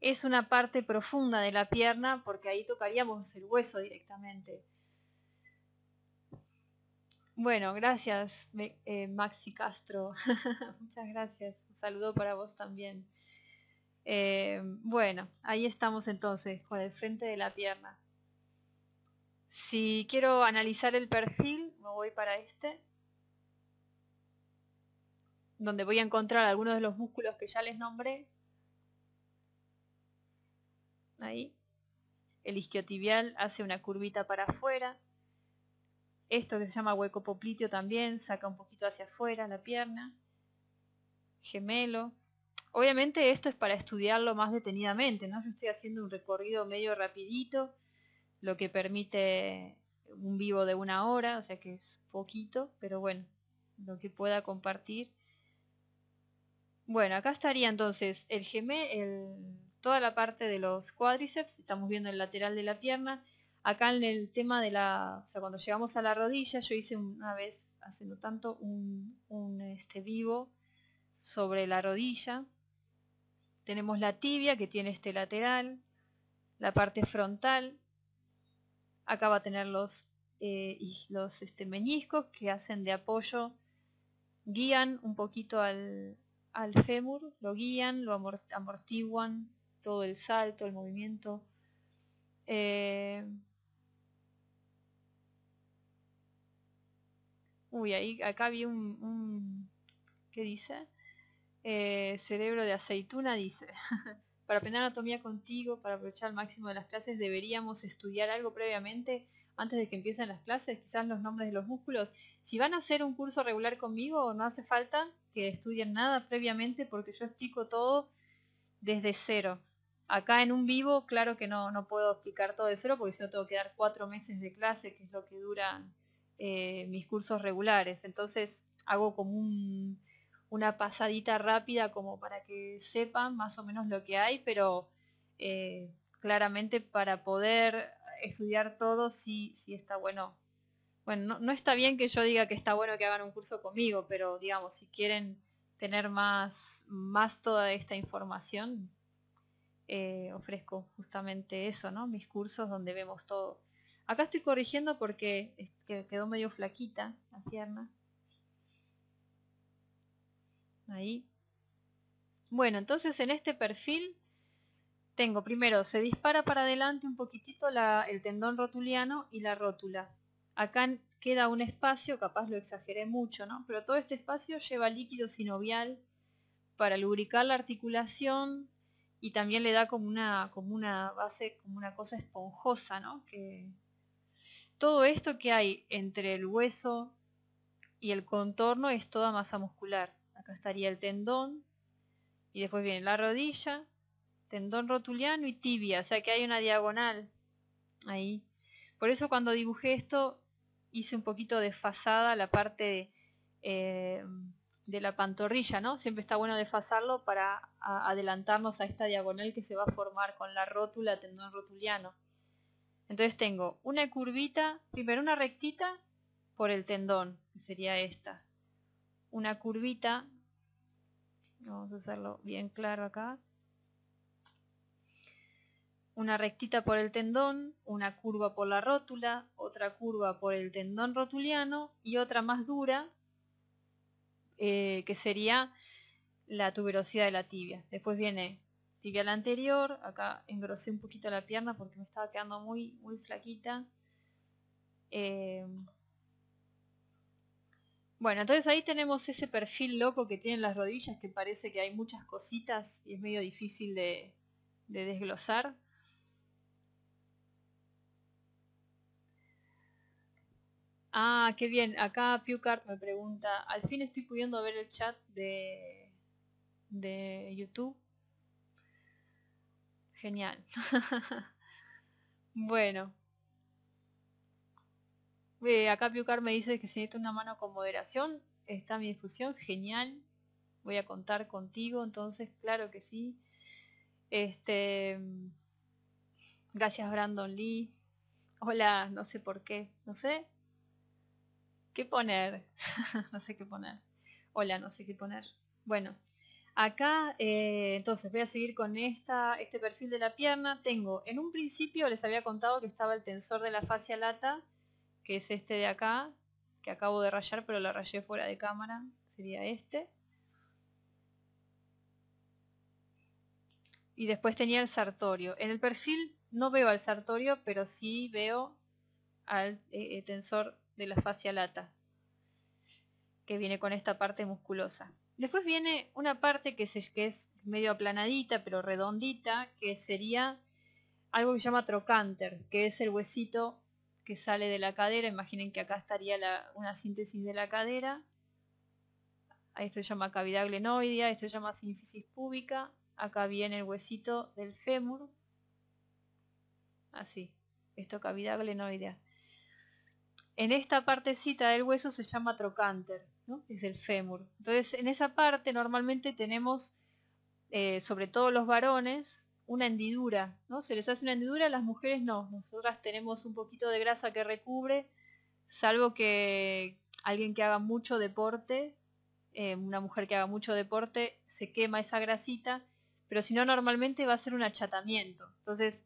es una parte profunda de la pierna, porque ahí tocaríamos el hueso directamente. Bueno, gracias eh, Maxi Castro. [LAUGHS] Muchas gracias. Un saludo para vos también. Eh, bueno, ahí estamos entonces, con el frente de la pierna. Si quiero analizar el perfil, me voy para este, donde voy a encontrar algunos de los músculos que ya les nombré. Ahí. El isquiotibial hace una curvita para afuera. Esto que se llama hueco popliteo también, saca un poquito hacia afuera la pierna. Gemelo. Obviamente esto es para estudiarlo más detenidamente, ¿no? Yo estoy haciendo un recorrido medio rapidito, lo que permite un vivo de una hora, o sea que es poquito, pero bueno, lo que pueda compartir. Bueno, acá estaría entonces el gemé, toda la parte de los cuádriceps, estamos viendo el lateral de la pierna. Acá en el tema de la, o sea, cuando llegamos a la rodilla, yo hice una vez, haciendo tanto, un, este, vivo sobre la rodilla, tenemos la tibia que tiene este lateral, la parte frontal, acá va a tener los, eh, los este, meniscos que hacen de apoyo, guían un poquito al, fémur, lo guían, lo amortiguan, todo el salto, el movimiento. Eh, uy, acá vi un, un... ¿Qué dice? Eh, cerebro de aceituna dice, [LAUGHS] para aprender anatomía contigo, para aprovechar al máximo de las clases, deberíamos estudiar algo previamente antes de que empiecen las clases, quizás los nombres de los músculos. Si van a hacer un curso regular conmigo, no hace falta que estudien nada previamente porque yo explico todo desde cero. Acá en un vivo, claro que no, no puedo explicar todo de cero porque no tengo que dar cuatro meses de clase, que es lo que duran eh, mis cursos regulares. Entonces hago como un una pasadita rápida como para que sepan más o menos lo que hay, pero eh, claramente para poder estudiar todo sí, está bueno. Bueno, no, está bien que yo diga que está bueno que hagan un curso conmigo, pero digamos, si quieren tener más, más toda esta información, eh, ofrezco justamente eso, ¿no? Mis cursos donde vemos todo. Acá estoy corrigiendo porque quedó medio flaquita la pierna. Ahí. Bueno, entonces en este perfil tengo primero, se dispara para adelante un poquitito la, el tendón rotuliano y la rótula. Acá queda un espacio, capaz lo exageré mucho, ¿no? Pero todo este espacio lleva líquido sinovial para lubricar la articulación y también le da como una, como una base, como una cosa esponjosa, ¿no? Que todo esto que hay entre el hueso y el contorno es toda masa muscular acá estaría el tendón, y después viene la rodilla, tendón rotuliano y tibia, o sea que hay una diagonal ahí. Por eso cuando dibujé esto hice un poquito desfasada la parte eh, de, la pantorrilla, ¿no? Siempre está bueno desfasarlo para adelantarnos a esta diagonal que se va a formar con la rótula, tendón rotuliano. Entonces tengo una curvita, primero una rectita por el tendón, que sería esta, una curvita. Vamos a hacerlo bien claro acá. Una rectita por el tendón, una curva por la rótula, otra curva por el tendón rotuliano y otra más dura eh, que sería la tuberosidad de la tibia. Después viene la anterior, acá engrosé un poquito la pierna porque me estaba quedando muy, muy flaquita. Eh, bueno, entonces ahí tenemos ese perfil loco que tienen las rodillas, que parece que hay muchas cositas y es medio difícil de, desglosar. Ah, qué bien. Acá Pewcart me pregunta, al fin estoy pudiendo ver el chat de, de YouTube. Genial. [LAUGHS] bueno, eh, acá Piucar me dice que si necesito una mano con moderación, está mi difusión, genial. Voy a contar contigo, entonces, claro que sí. Este, gracias Brandon Lee. Hola, no sé por qué, no sé. ¿Qué poner? [LAUGHS] no sé qué poner. Hola, no sé qué poner. Bueno, acá eh, entonces voy a seguir con esta, este perfil de la pierna. Tengo, en un principio les había contado que estaba el tensor de la fascia lata que es este de acá, que acabo de rayar, pero lo rayé fuera de cámara, sería este. Y después tenía el sartorio. En el perfil no veo al sartorio, pero sí veo al eh, eh, tensor de la fascia lata, que viene con esta parte musculosa. Después viene una parte que, que es medio aplanadita, pero redondita, que sería algo que se llama trocánter, que es el huesito que sale de la cadera. Imaginen que acá estaría una síntesis de la cadera. Esto se llama cavidad glenoidea, esto se llama sínfisis púbica. Acá viene el huesito del fémur. Así, esto cavidad glenoidea. En esta partecita del hueso se llama trocánter, ¿no? es el fémur. Entonces en esa parte normalmente tenemos, eh, sobre todo los varones, una hendidura, ¿no? Se les hace una hendidura, las mujeres no. Nosotras tenemos un poquito de grasa que recubre, salvo que alguien que haga mucho deporte, eh, una mujer que haga mucho deporte, se quema esa grasita, pero si no, normalmente va a ser un achatamiento. Entonces,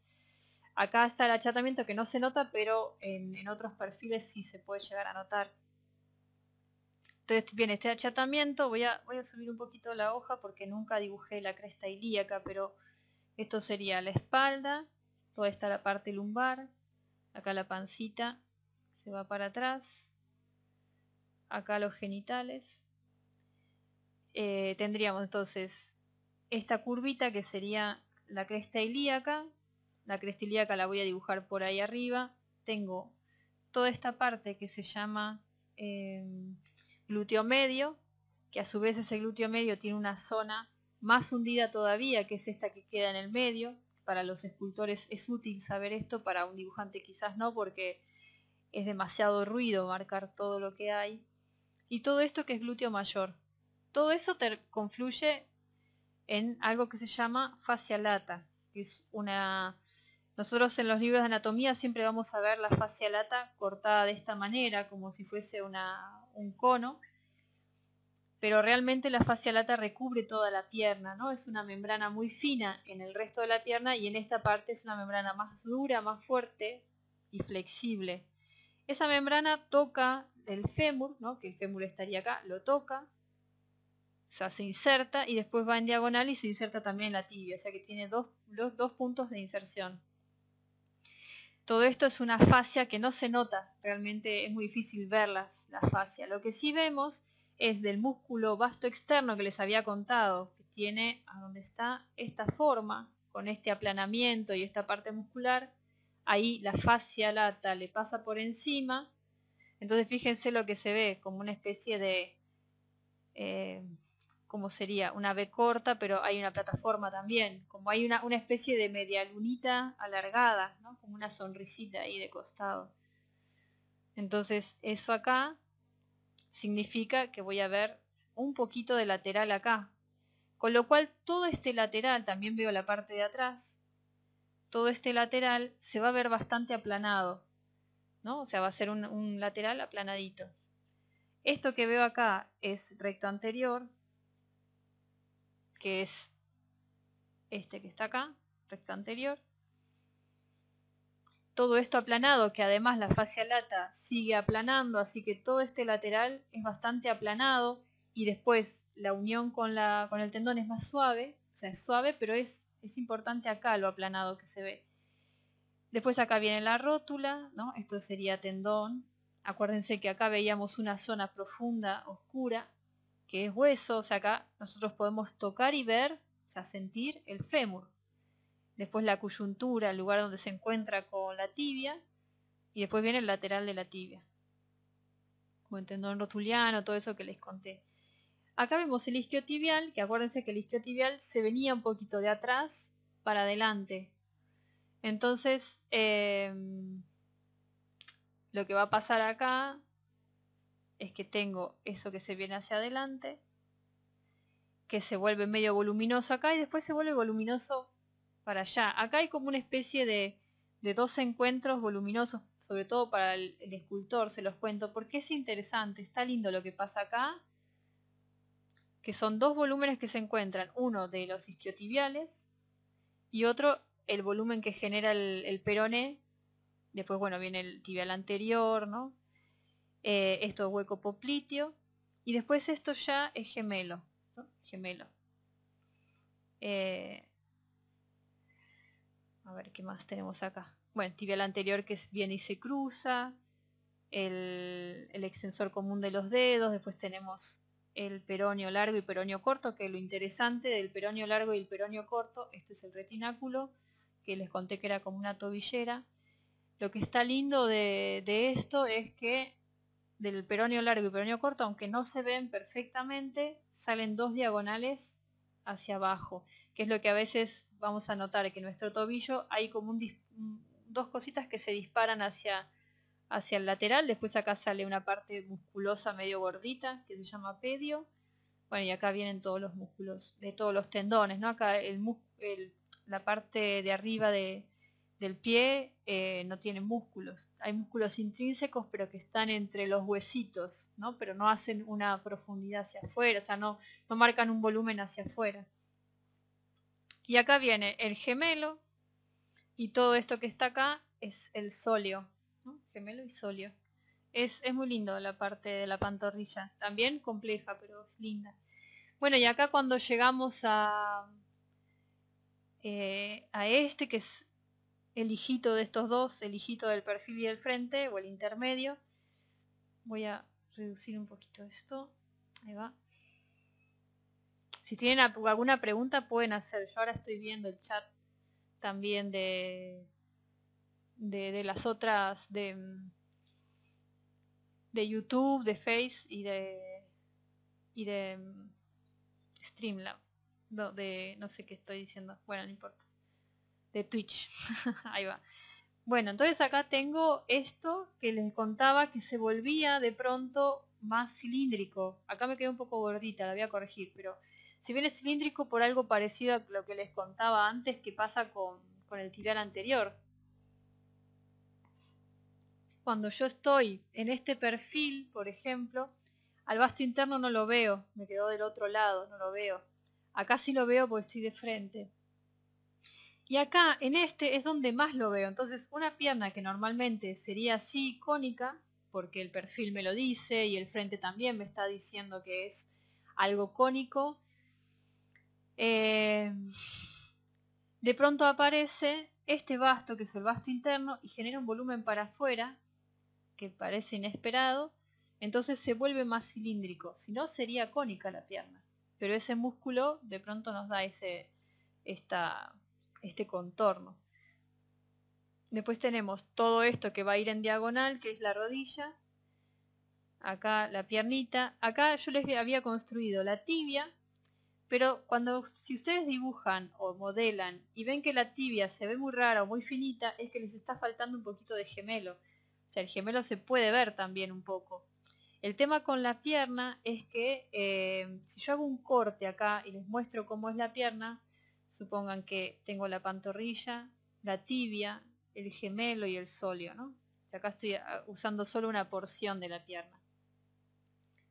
acá está el achatamiento que no se nota, pero en, otros perfiles sí se puede llegar a notar. Entonces, bien, este achatamiento, voy a, voy a subir un poquito la hoja porque nunca dibujé la cresta ilíaca, pero esto sería la espalda, toda esta la parte lumbar, acá la pancita se va para atrás, acá los genitales. Eh, tendríamos entonces esta curvita que sería la cresta ilíaca, la cresta ilíaca la voy a dibujar por ahí arriba, tengo toda esta parte que se llama eh, glúteo medio, que a su vez ese glúteo medio tiene una zona más hundida todavía, que es esta que queda en el medio. Para los escultores es útil saber esto, para un dibujante quizás no, porque es demasiado ruido marcar todo lo que hay. Y todo esto que es glúteo mayor. Todo eso te confluye en algo que se llama fascia lata, que es una... Nosotros en los libros de anatomía siempre vamos a ver la fascia lata cortada de esta manera, como si fuese un cono pero realmente la fascia lata recubre toda la pierna, ¿no? Es una membrana muy fina en el resto de la pierna y en esta parte es una membrana más dura, más fuerte y flexible. Esa membrana toca el fémur, ¿no? Que el fémur estaría acá, lo toca, se inserta y después va en diagonal y se inserta también la tibia, o sea que tiene dos, dos, dos puntos de inserción. Todo esto es una fascia que no se nota, realmente es muy difícil verlas, la fascia. Lo que sí vemos es del músculo vasto externo que les había contado, que tiene a donde está esta forma, con este aplanamiento y esta parte muscular, ahí la fascia lata le pasa por encima, entonces fíjense lo que se ve, como una especie de, eh, ¿cómo sería? Una B corta, pero hay una plataforma también, como hay una, especie de media lunita alargada, como una sonrisita ahí de costado. Entonces eso acá significa que voy a ver un poquito de lateral acá. Con lo cual todo este lateral, también veo la parte de atrás, todo este lateral se va a ver bastante aplanado. ¿no? O sea, va a ser un, un lateral aplanadito. Esto que veo acá es recto anterior, que es este que está acá, recto anterior todo esto aplanado, que además la fascia lata sigue aplanando, así que todo este lateral es bastante aplanado y después la unión con, la, con el tendón es más suave, o sea, es suave, pero es, es importante acá lo aplanado que se ve. Después acá viene la rótula, ¿no? Esto sería tendón. Acuérdense que acá veíamos una zona profunda, oscura, que es hueso, o sea, acá nosotros podemos tocar y ver, o sea, sentir el fémur después la coyuntura, el lugar donde se encuentra con la tibia, y después viene el lateral de la tibia, como el tendón rotuliano, todo eso que les conté. Acá vemos el isquiotibial, que acuérdense que el isquiotibial se venía un poquito de atrás para adelante. Entonces, em, lo que va a pasar acá es que tengo eso que se viene hacia adelante, que se vuelve medio voluminoso acá y después se vuelve voluminoso para allá. Acá hay como una especie de, de dos encuentros voluminosos, sobre todo para el, escultor, se los cuento, porque es interesante, está lindo lo que pasa acá, que son dos volúmenes que se encuentran, uno de los isquiotibiales y otro el volumen que genera el, perone después bueno, viene el tibial anterior, ¿no? Eh, esto es hueco popliteo, y después esto ya es gemelo, gemelo. Eh, a ver qué más tenemos acá. Bueno, tibial anterior que viene y se cruza. El, extensor común de los dedos. Después tenemos el peronio largo y peronio corto, que lo interesante del peronio largo y el peronio corto, este es el retináculo, que les conté que era como una tobillera. Lo que está lindo de, de esto es que del peronio largo y peronio corto, aunque no se ven perfectamente, salen dos diagonales hacia abajo que es lo que a veces vamos a notar, que en nuestro tobillo hay como dos cositas que se disparan hacia, hacia el lateral, después acá sale una parte musculosa medio gordita que se llama pedio, bueno y acá vienen todos los músculos, de todos los tendones, ¿no? Acá el, la parte de arriba del pie eh, no tiene músculos, hay músculos intrínsecos pero que están entre los huesitos, ¿no? Pero no hacen una profundidad hacia afuera, o sea, no, no marcan un volumen hacia afuera. Y acá viene el gemelo y todo esto que está acá es el solio. Gemelo y solio. Es, es muy lindo la parte de la pantorrilla. También compleja, pero es linda. Bueno, y acá cuando llegamos a, eh, a este, que es el hijito de estos dos, el hijito del perfil y del frente, o el intermedio, voy a reducir un poquito esto. Ahí va si tienen alguna pregunta pueden hacer. Yo ahora estoy viendo el chat también de, de, las otras, de, de YouTube, de Face y de, y de Streamlabs. No, de, no sé qué estoy diciendo. Bueno, no importa. De Twitch. [LAUGHS] Ahí va. Bueno, entonces acá tengo esto que les contaba que se volvía de pronto más cilíndrico. Acá me quedé un poco gordita, la voy a corregir, pero si bien es cilíndrico por algo parecido a lo que les contaba antes que pasa con, con el tirar anterior. Cuando yo estoy en este perfil, por ejemplo, al basto interno no lo veo, me quedó del otro lado, no lo veo. Acá sí lo veo porque estoy de frente. Y acá, en este, es donde más lo veo. Entonces, una pierna que normalmente sería así, cónica, porque el perfil me lo dice y el frente también me está diciendo que es algo cónico, eh, de pronto aparece este vasto, que es el vasto interno, y genera un volumen para afuera, que parece inesperado, entonces se vuelve más cilíndrico, si no sería cónica la pierna. Pero ese músculo de pronto nos da ese, este contorno. Después tenemos todo esto que va a ir en diagonal, que es la rodilla. Acá la piernita. Acá yo les había construido la tibia, pero cuando si ustedes dibujan o modelan y ven que la tibia se ve muy rara o muy finita, es que les está faltando un poquito de gemelo. O sea, el gemelo se puede ver también un poco. El tema con la pierna es que eh, si yo hago un corte acá y les muestro cómo es la pierna, supongan que tengo la pantorrilla, la tibia, el gemelo y el solio, ¿no? Acá estoy ah, usando solo una porción de la pierna.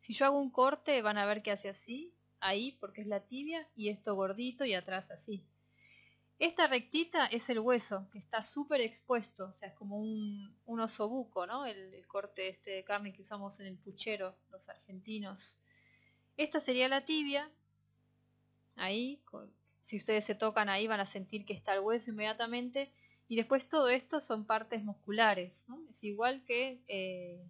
Si yo hago un corte, van a ver que hace así ahí porque es la tibia y esto gordito y atrás así. Esta rectita es el hueso, que está súper expuesto, o sea, es como un, oso osobuco, ¿no? El, corte este de carne que usamos en el puchero, los argentinos. Esta sería la tibia, ahí, si ustedes se tocan ahí van a sentir que está el hueso inmediatamente. Y después todo esto son partes musculares, ¿no? Es igual que, eh,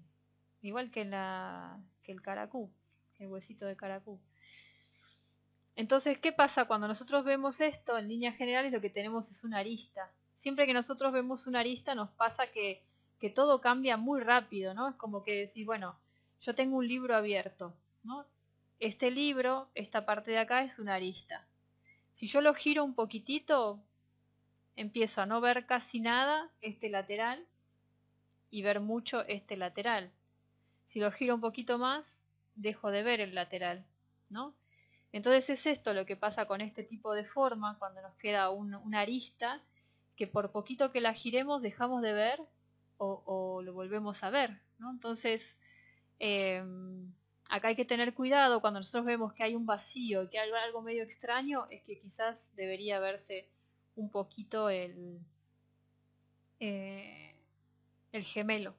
igual que, la, que el caracú, el huesito de caracú. Entonces, ¿qué pasa? Cuando nosotros vemos esto, en líneas generales lo que tenemos es una arista. Siempre que nosotros vemos una arista nos pasa que, todo cambia muy rápido, ¿no? Es como que decís, bueno, yo tengo un libro abierto, ¿no? Este libro, esta parte de acá es una arista. Si yo lo giro un poquitito, empiezo a no ver casi nada este lateral y ver mucho este lateral. Si lo giro un poquito más, dejo de ver el lateral, ¿no? Entonces es esto lo que pasa con este tipo de forma, cuando nos queda una arista, que por poquito que la giremos dejamos de ver o, lo volvemos a ver. ¿no? Entonces, em, acá hay que tener cuidado cuando nosotros vemos que hay un vacío, que hay algo medio extraño, es que quizás debería verse un poquito el, eh, el gemelo.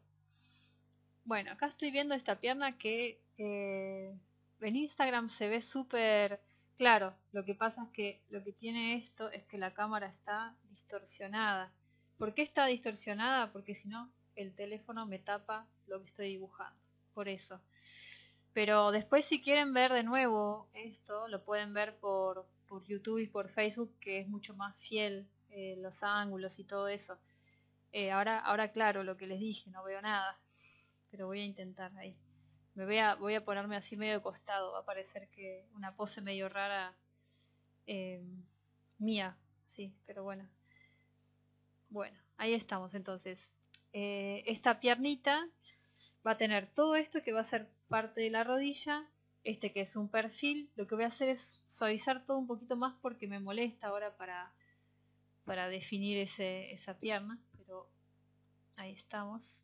Bueno, acá estoy viendo esta pierna que eh, en Instagram se ve súper claro. Lo que pasa es que lo que tiene esto es que la cámara está distorsionada. ¿Por qué está distorsionada? Porque si no, el teléfono me tapa lo que estoy dibujando. Por eso. Pero después si quieren ver de nuevo esto, lo pueden ver por, YouTube y por Facebook, que es mucho más fiel eh, los ángulos y todo eso. Eh, ahora, ahora claro lo que les dije, no veo nada. Pero voy a intentar ahí. Me voy a, voy a ponerme así medio costado, va a parecer que una pose medio rara eh, mía, sí, pero bueno. Bueno, ahí estamos entonces. Eh, esta piernita va a tener todo esto que va a ser parte de la rodilla, este que es un perfil, lo que voy a hacer es suavizar todo un poquito más porque me molesta ahora para, para definir ese, esa pierna, pero ahí estamos.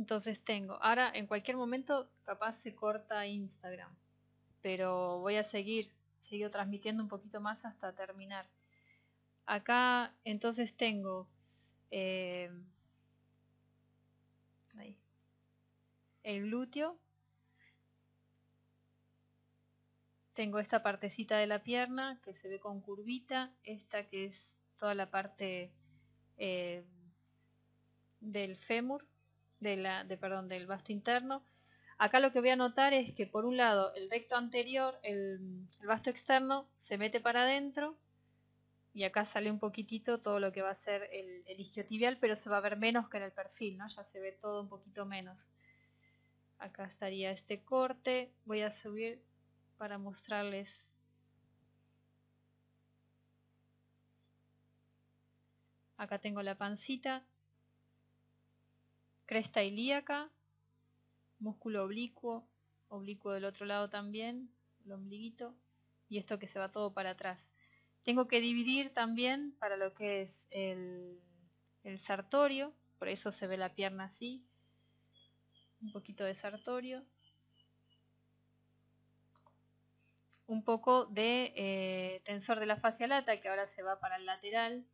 Entonces tengo. Ahora en cualquier momento capaz se corta Instagram. Pero voy a seguir. Sigo transmitiendo un poquito más hasta terminar. Acá entonces tengo... Eh, el glúteo. Tengo esta partecita de la pierna que se ve con curvita. Esta que es toda la parte eh, del fémur de la, de, perdón, del vasto interno. Acá lo que voy a notar es que por un lado el recto anterior, el, basto vasto externo, se mete para adentro y acá sale un poquitito todo lo que va a ser el, el, isquiotibial, pero se va a ver menos que en el perfil, ¿no? Ya se ve todo un poquito menos. Acá estaría este corte. Voy a subir para mostrarles acá tengo la pancita cresta ilíaca, músculo oblicuo, oblicuo del otro lado también, el ombliguito, y esto que se va todo para atrás. Tengo que dividir también para lo que es el, sartorio, por eso se ve la pierna así, un poquito de sartorio, un poco de eh, tensor de la fascia lata, que ahora se va para el lateral,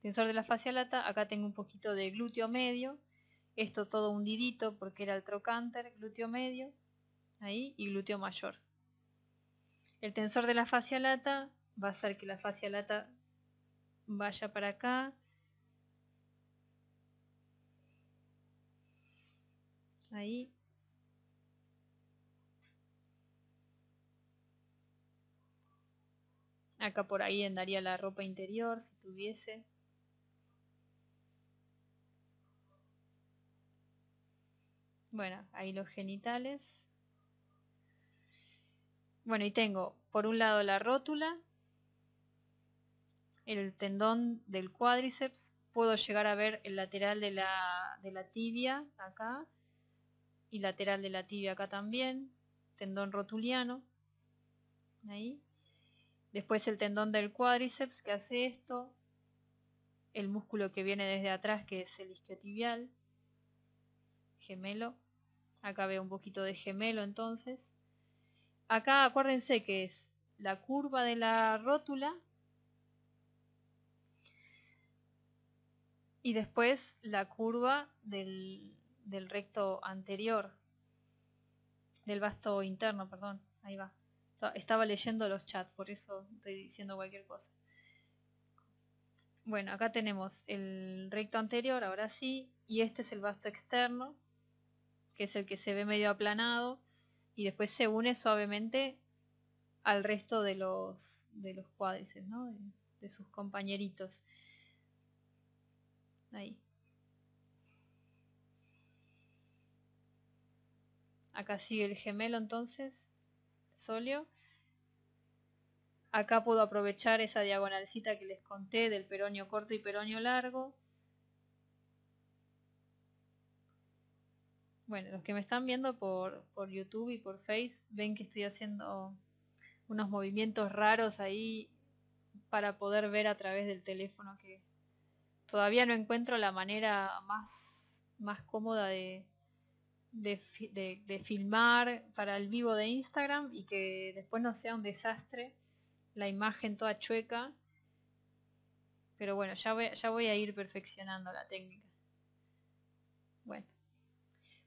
tensor de la fascia lata, acá tengo un poquito de glúteo medio, esto todo hundidito porque era el trocánter, glúteo medio, ahí, y glúteo mayor. El tensor de la fascia lata va a hacer que la fascia lata vaya para acá. Ahí. Acá por ahí andaría la ropa interior si tuviese. Bueno, ahí los genitales. Bueno, y tengo por un lado la rótula, el tendón del cuádriceps, puedo llegar a ver el lateral de la, tibia acá y lateral de la tibia acá también, tendón rotuliano, ahí. Después el tendón del cuádriceps que hace esto, el músculo que viene desde atrás que es el isquiotibial, gemelo. Acá veo un poquito de gemelo entonces. Acá acuérdense que es la curva de la rótula y después la curva del, recto anterior, del vasto interno, perdón, ahí va. Estaba leyendo los chats, por eso estoy diciendo cualquier cosa. Bueno, acá tenemos el recto anterior, ahora sí, y este es el vasto externo, que es el que se ve medio aplanado, y después se une suavemente al resto de los, de los cuádrices, de, sus compañeritos. Ahí. Acá sigue el gemelo entonces, solio. Acá puedo aprovechar esa diagonalcita que les conté del peronio corto y peronio largo. bueno, los que me están viendo por, YouTube y por Face ven que estoy haciendo unos movimientos raros ahí para poder ver a través del teléfono que todavía no encuentro la manera más, más cómoda de, de, filmar para el vivo de Instagram y que después no sea un desastre la imagen toda chueca. Pero bueno, ya ya voy a ir perfeccionando la técnica.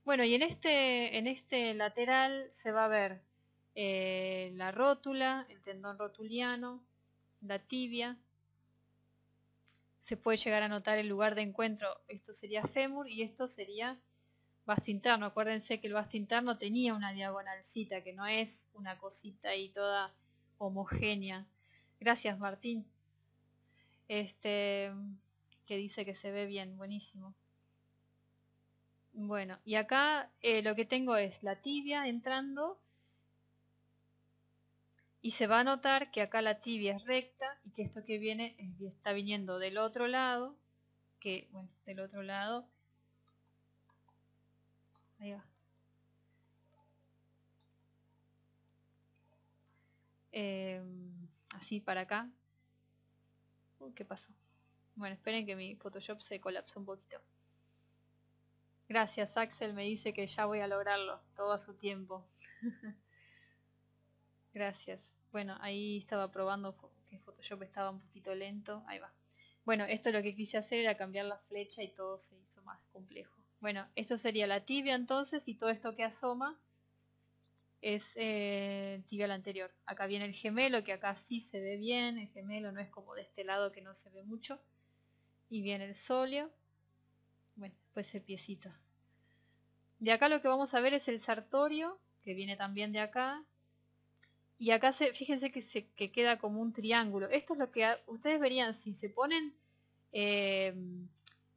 Bueno, y en este, en este lateral se va a ver eh, la rótula, el tendón rotuliano, la tibia. Se puede llegar a notar el lugar de encuentro. Esto sería fémur y esto sería vasto interno. Acuérdense que el vasto interno tenía una diagonalcita, que no es una cosita ahí toda homogénea. Gracias Martín. Este que dice que se ve bien, buenísimo. Bueno, y acá eh, lo que tengo es la tibia entrando y se va a notar que acá la tibia es recta y que esto que viene está viniendo del otro lado, que, bueno, del otro lado. Em, así para acá. ¿qué pasó? Bueno, esperen que mi Photoshop se colapsó un poquito. Gracias, Axel me dice que ya voy a lograrlo, todo a su tiempo. [LAUGHS] Gracias. Bueno, ahí estaba probando que Photoshop estaba un poquito lento. Ahí va. Bueno, esto lo que quise hacer era cambiar la flecha y todo se hizo más complejo. Bueno, esto sería la tibia entonces y todo esto que asoma es eh, tibia la anterior. Acá viene el gemelo, que acá sí se ve bien. El gemelo no es como de este lado que no se ve mucho. Y viene el solio ese piecito. De acá lo que vamos a ver es el sartorio, que viene también de acá. Y acá se, fíjense que, se, que queda como un triángulo. Esto es lo que ustedes verían, si se ponen eh,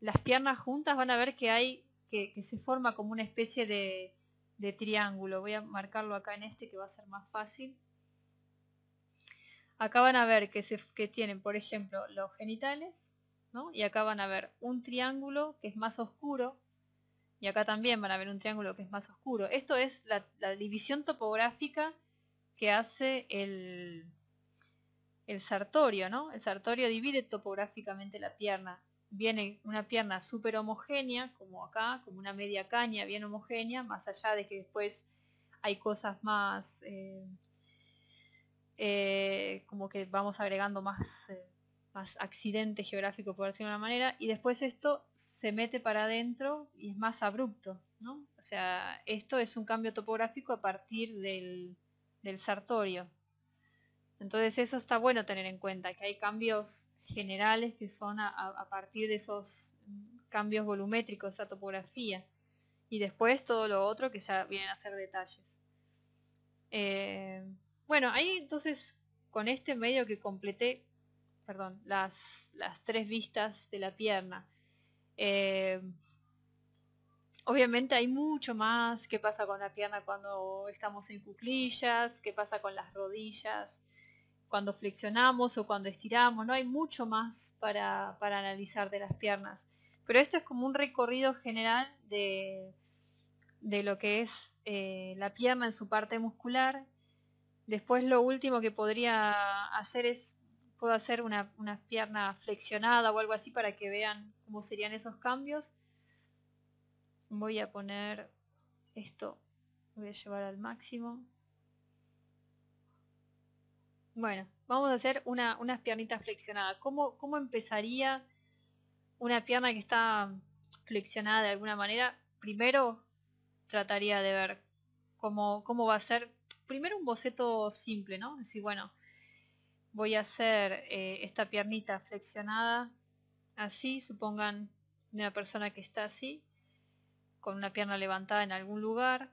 las piernas juntas, van a ver que hay, que, se forma como una especie de, de triángulo. Voy a marcarlo acá en este que va a ser más fácil. Acá van a ver que, se, que tienen, por ejemplo, los genitales, y acá van a ver un triángulo que es más oscuro. Y acá también van a ver un triángulo que es más oscuro. Esto es la, división topográfica que hace el, el sartorio, ¿no? El sartorio divide topográficamente la pierna. Viene una pierna súper homogénea, como acá, como una media caña bien homogénea, más allá de que después hay cosas más, eh, eh, como que vamos agregando más... Eh, más accidente geográfico, por decirlo de una manera, y después esto se mete para adentro y es más abrupto, ¿no? O sea, esto es un cambio topográfico a partir del, del sartorio. Entonces eso está bueno tener en cuenta, que hay cambios generales que son a, partir de esos cambios volumétricos, esa topografía. Y después todo lo otro que ya vienen a ser detalles. Eh, bueno, ahí entonces con este medio que completé perdón, las, las tres vistas de la pierna. Eh, obviamente hay mucho más, que pasa con la pierna cuando estamos en cuclillas, qué pasa con las rodillas, cuando flexionamos o cuando estiramos, no hay mucho más para, analizar de las piernas. Pero esto es como un recorrido general de, de lo que es eh, la pierna en su parte muscular. Después lo último que podría hacer es puedo hacer una, piernas pierna flexionada o algo así para que vean cómo serían esos cambios. Voy a poner esto, voy a llevar al máximo. Bueno, vamos a hacer unas piernitas flexionadas. ¿Cómo, empezaría una pierna que está flexionada de alguna manera? Primero trataría de ver cómo, cómo va a ser. Primero un boceto simple, ¿no? Es decir, bueno, voy a hacer eh, esta piernita flexionada así, supongan una persona que está así, con una pierna levantada en algún lugar.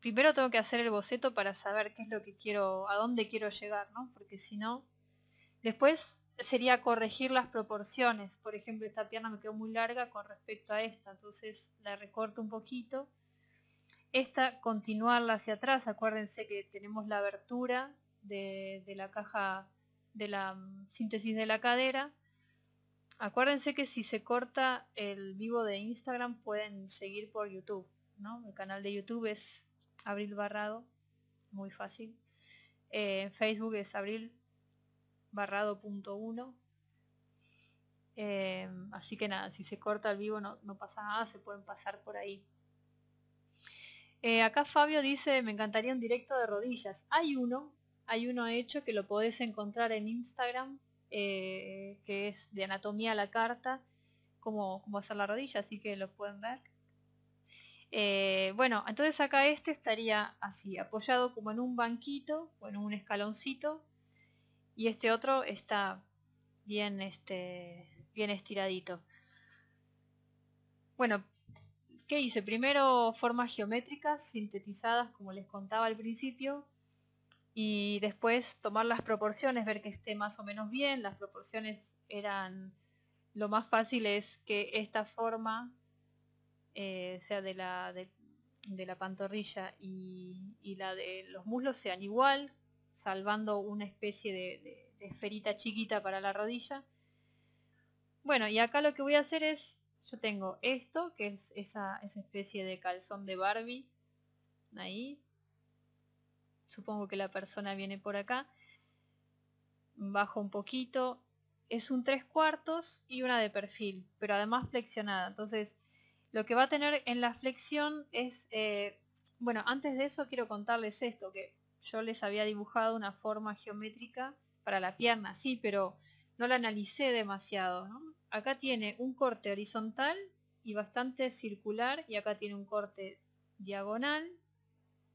Primero tengo que hacer el boceto para saber qué es lo que quiero, a dónde quiero llegar, ¿no? Porque si no, después sería corregir las proporciones. Por ejemplo, esta pierna me quedó muy larga con respecto a esta, entonces la recorto un poquito. Esta, continuarla hacia atrás, acuérdense que tenemos la abertura de, la caja, de la mm, síntesis de la cadera. Acuérdense que si se corta el vivo de Instagram pueden seguir por YouTube, ¿no? El canal de YouTube es Abril Barrado, muy fácil. En eh, Facebook es Abril Barrado.1. Eh, así que nada, si se corta el vivo no, pasa nada, se pueden pasar por ahí. Eh, acá Fabio dice, me encantaría un directo de rodillas. Hay uno hay uno hecho que lo podés encontrar en Instagram, eh, que es de anatomía a la carta, como hacer la rodilla, así que lo pueden ver. Eh, bueno, entonces acá este estaría así, apoyado como en un banquito o en un escaloncito. Y este otro está bien, este, bien estiradito. Bueno, ¿qué hice? Primero formas geométricas sintetizadas, como les contaba al principio, y después tomar las proporciones, ver que esté más o menos bien. Las proporciones eran, lo más fácil es que esta forma eh, sea de la, de, la pantorrilla y, la de los muslos sean igual, salvando una especie de, esferita chiquita para la rodilla. Bueno, y acá lo que voy a hacer es, yo tengo esto, que es esa, esa especie de calzón de Barbie, ahí, supongo que la persona viene por acá, bajo un poquito, es un tres cuartos y una de perfil, pero además flexionada. Entonces, lo que va a tener en la flexión es, eh, bueno, antes de eso quiero contarles esto, que yo les había dibujado una forma geométrica para la pierna, sí, pero no la analicé demasiado. Acá tiene un corte horizontal y bastante circular y acá tiene un corte diagonal,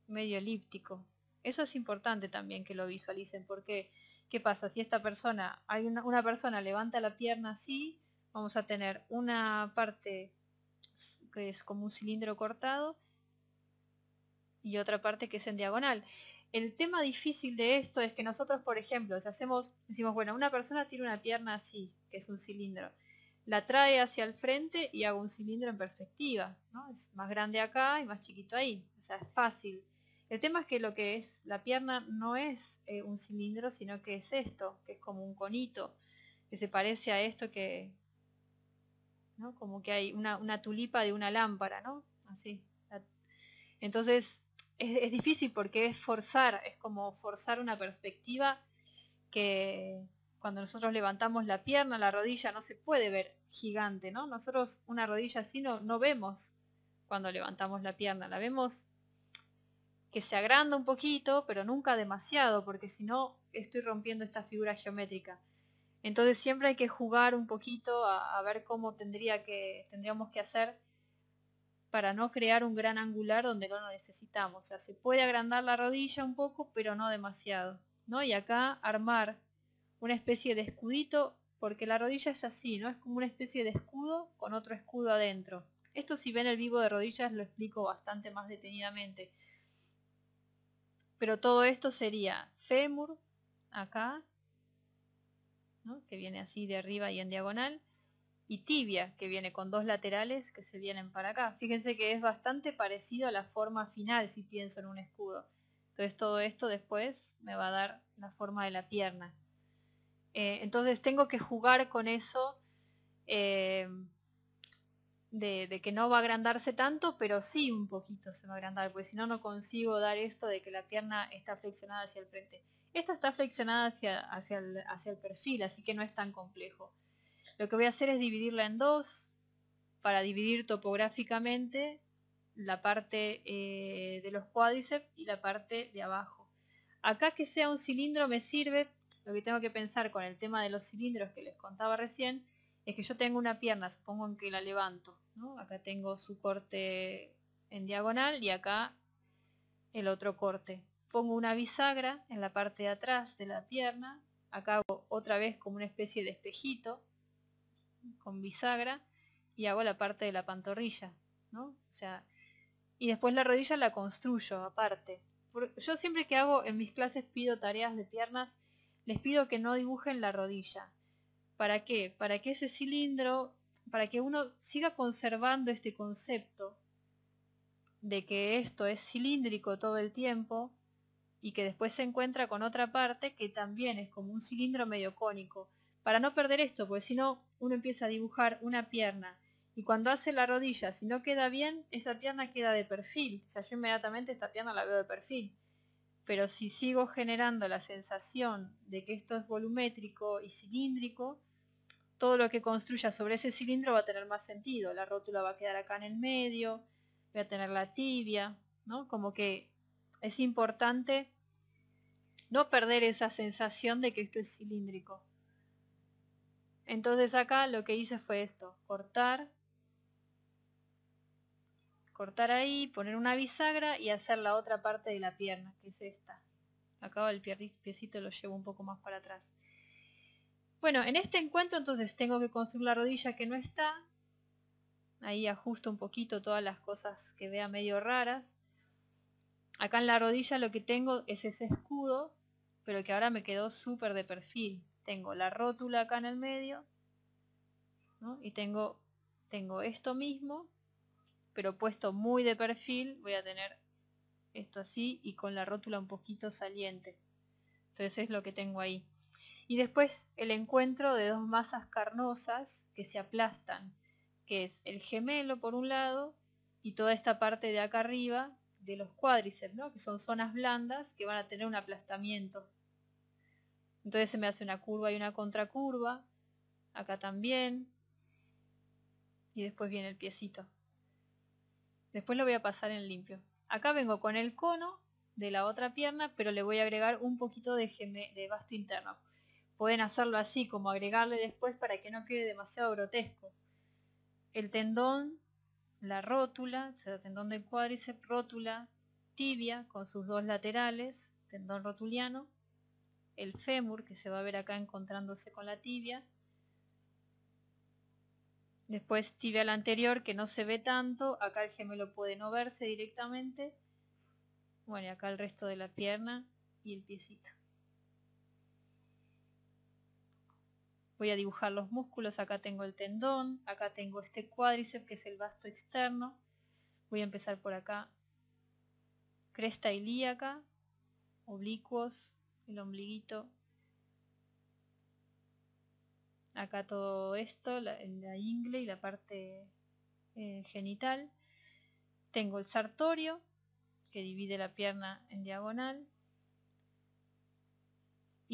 medio elíptico. Eso es importante también que lo visualicen, porque ¿qué pasa? Si esta persona, hay una, persona levanta la pierna así, vamos a tener una parte que es como un cilindro cortado y otra parte que es en diagonal. El tema difícil de esto es que nosotros, por ejemplo, si hacemos, decimos, bueno, una persona tiene una pierna así, que es un cilindro, la trae hacia el frente y hago un cilindro en perspectiva, ¿no? Es más grande acá y más chiquito ahí, o sea, es fácil. El tema es que lo que es la pierna no es eh, un cilindro, sino que es esto, que es como un conito, que se parece a esto que, Como que hay una, tulipa de una lámpara, ¿no? Así. Entonces, es, difícil porque es forzar, es como forzar una perspectiva que cuando nosotros levantamos la pierna, la rodilla, no se puede ver gigante, ¿no? Nosotros una rodilla así no, no vemos cuando levantamos la pierna, la vemos que se agranda un poquito, pero nunca demasiado, porque si no estoy rompiendo esta figura geométrica. Entonces siempre hay que jugar un poquito a, ver cómo tendría que, tendríamos que hacer para no crear un gran angular donde no lo necesitamos. O sea, se puede agrandar la rodilla un poco, pero no demasiado. ¿no? Y acá armar una especie de escudito, porque la rodilla es así, ¿no? Es como una especie de escudo con otro escudo adentro. Esto si ven el vivo de rodillas lo explico bastante más detenidamente. Pero todo esto sería fémur acá, que viene así de arriba y en diagonal, y tibia, que viene con dos laterales que se vienen para acá. Fíjense que es bastante parecido a la forma final si pienso en un escudo. Entonces todo esto después me va a dar la forma de la pierna. Eh, entonces tengo que jugar con eso. Eh, de, que no va a agrandarse tanto, pero sí un poquito se va a agrandar, porque si no, no consigo dar esto de que la pierna está flexionada hacia el frente. Esta está flexionada hacia, hacia, el, hacia el perfil, así que no es tan complejo. Lo que voy a hacer es dividirla en dos, para dividir topográficamente la parte eh, de los cuádriceps y la parte de abajo. Acá que sea un cilindro me sirve, lo que tengo que pensar con el tema de los cilindros que les contaba recién, es que yo tengo una pierna, supongo en que la levanto, Acá tengo su corte en diagonal y acá el otro corte. Pongo una bisagra en la parte de atrás de la pierna. Acá hago otra vez como una especie de espejito con bisagra y hago la parte de la pantorrilla, ¿no? sea, y después la rodilla la construyo aparte. Yo siempre que hago en mis clases pido tareas de piernas, les pido que no dibujen la rodilla. ¿Para qué? Para que ese cilindro para que uno siga conservando este concepto de que esto es cilíndrico todo el tiempo y que después se encuentra con otra parte que también es como un cilindro medio cónico. Para no perder esto, porque si no uno empieza a dibujar una pierna y cuando hace la rodilla, si no queda bien, esa pierna queda de perfil. O sea, yo inmediatamente esta pierna la veo de perfil. Pero si sigo generando la sensación de que esto es volumétrico y cilíndrico, todo lo que construya sobre ese cilindro va a tener más sentido. La rótula va a quedar acá en el medio, voy a tener la tibia, ¿no? Como que es importante no perder esa sensación de que esto es cilíndrico. Entonces acá lo que hice fue esto, cortar, cortar ahí, poner una bisagra y hacer la otra parte de la pierna, que es esta. Acá el piecito lo llevo un poco más para atrás. Bueno, en este encuentro entonces tengo que construir la rodilla que no está. Ahí ajusto un poquito todas las cosas que vea medio raras. Acá en la rodilla lo que tengo es ese escudo, pero que ahora me quedó súper de perfil. Tengo la rótula acá en el medio. Y tengo, tengo esto mismo, pero puesto muy de perfil. Voy a tener esto así y con la rótula un poquito saliente. Entonces es lo que tengo ahí y después el encuentro de dos masas carnosas que se aplastan, que es el gemelo por un lado y toda esta parte de acá arriba de los cuádriceps, que son zonas blandas que van a tener un aplastamiento. Entonces se me hace una curva y una contracurva, acá también, y después viene el piecito. Después lo voy a pasar en limpio. Acá vengo con el cono de la otra pierna, pero le voy a agregar un poquito de, de basto interno. Pueden hacerlo así, como agregarle después para que no quede demasiado grotesco. El tendón, la rótula, o sea, tendón del cuádriceps, rótula, tibia con sus dos laterales, tendón rotuliano, el fémur que se va a ver acá encontrándose con la tibia, después la anterior que no se ve tanto, acá el gemelo puede no verse directamente, bueno, y acá el resto de la pierna y el piecito. voy a dibujar los músculos, acá tengo el tendón, acá tengo este cuádriceps que es el vasto externo, voy a empezar por acá, cresta ilíaca, oblicuos, el ombliguito, acá todo esto, la, ingle y la parte eh, genital, tengo el sartorio que divide la pierna en diagonal,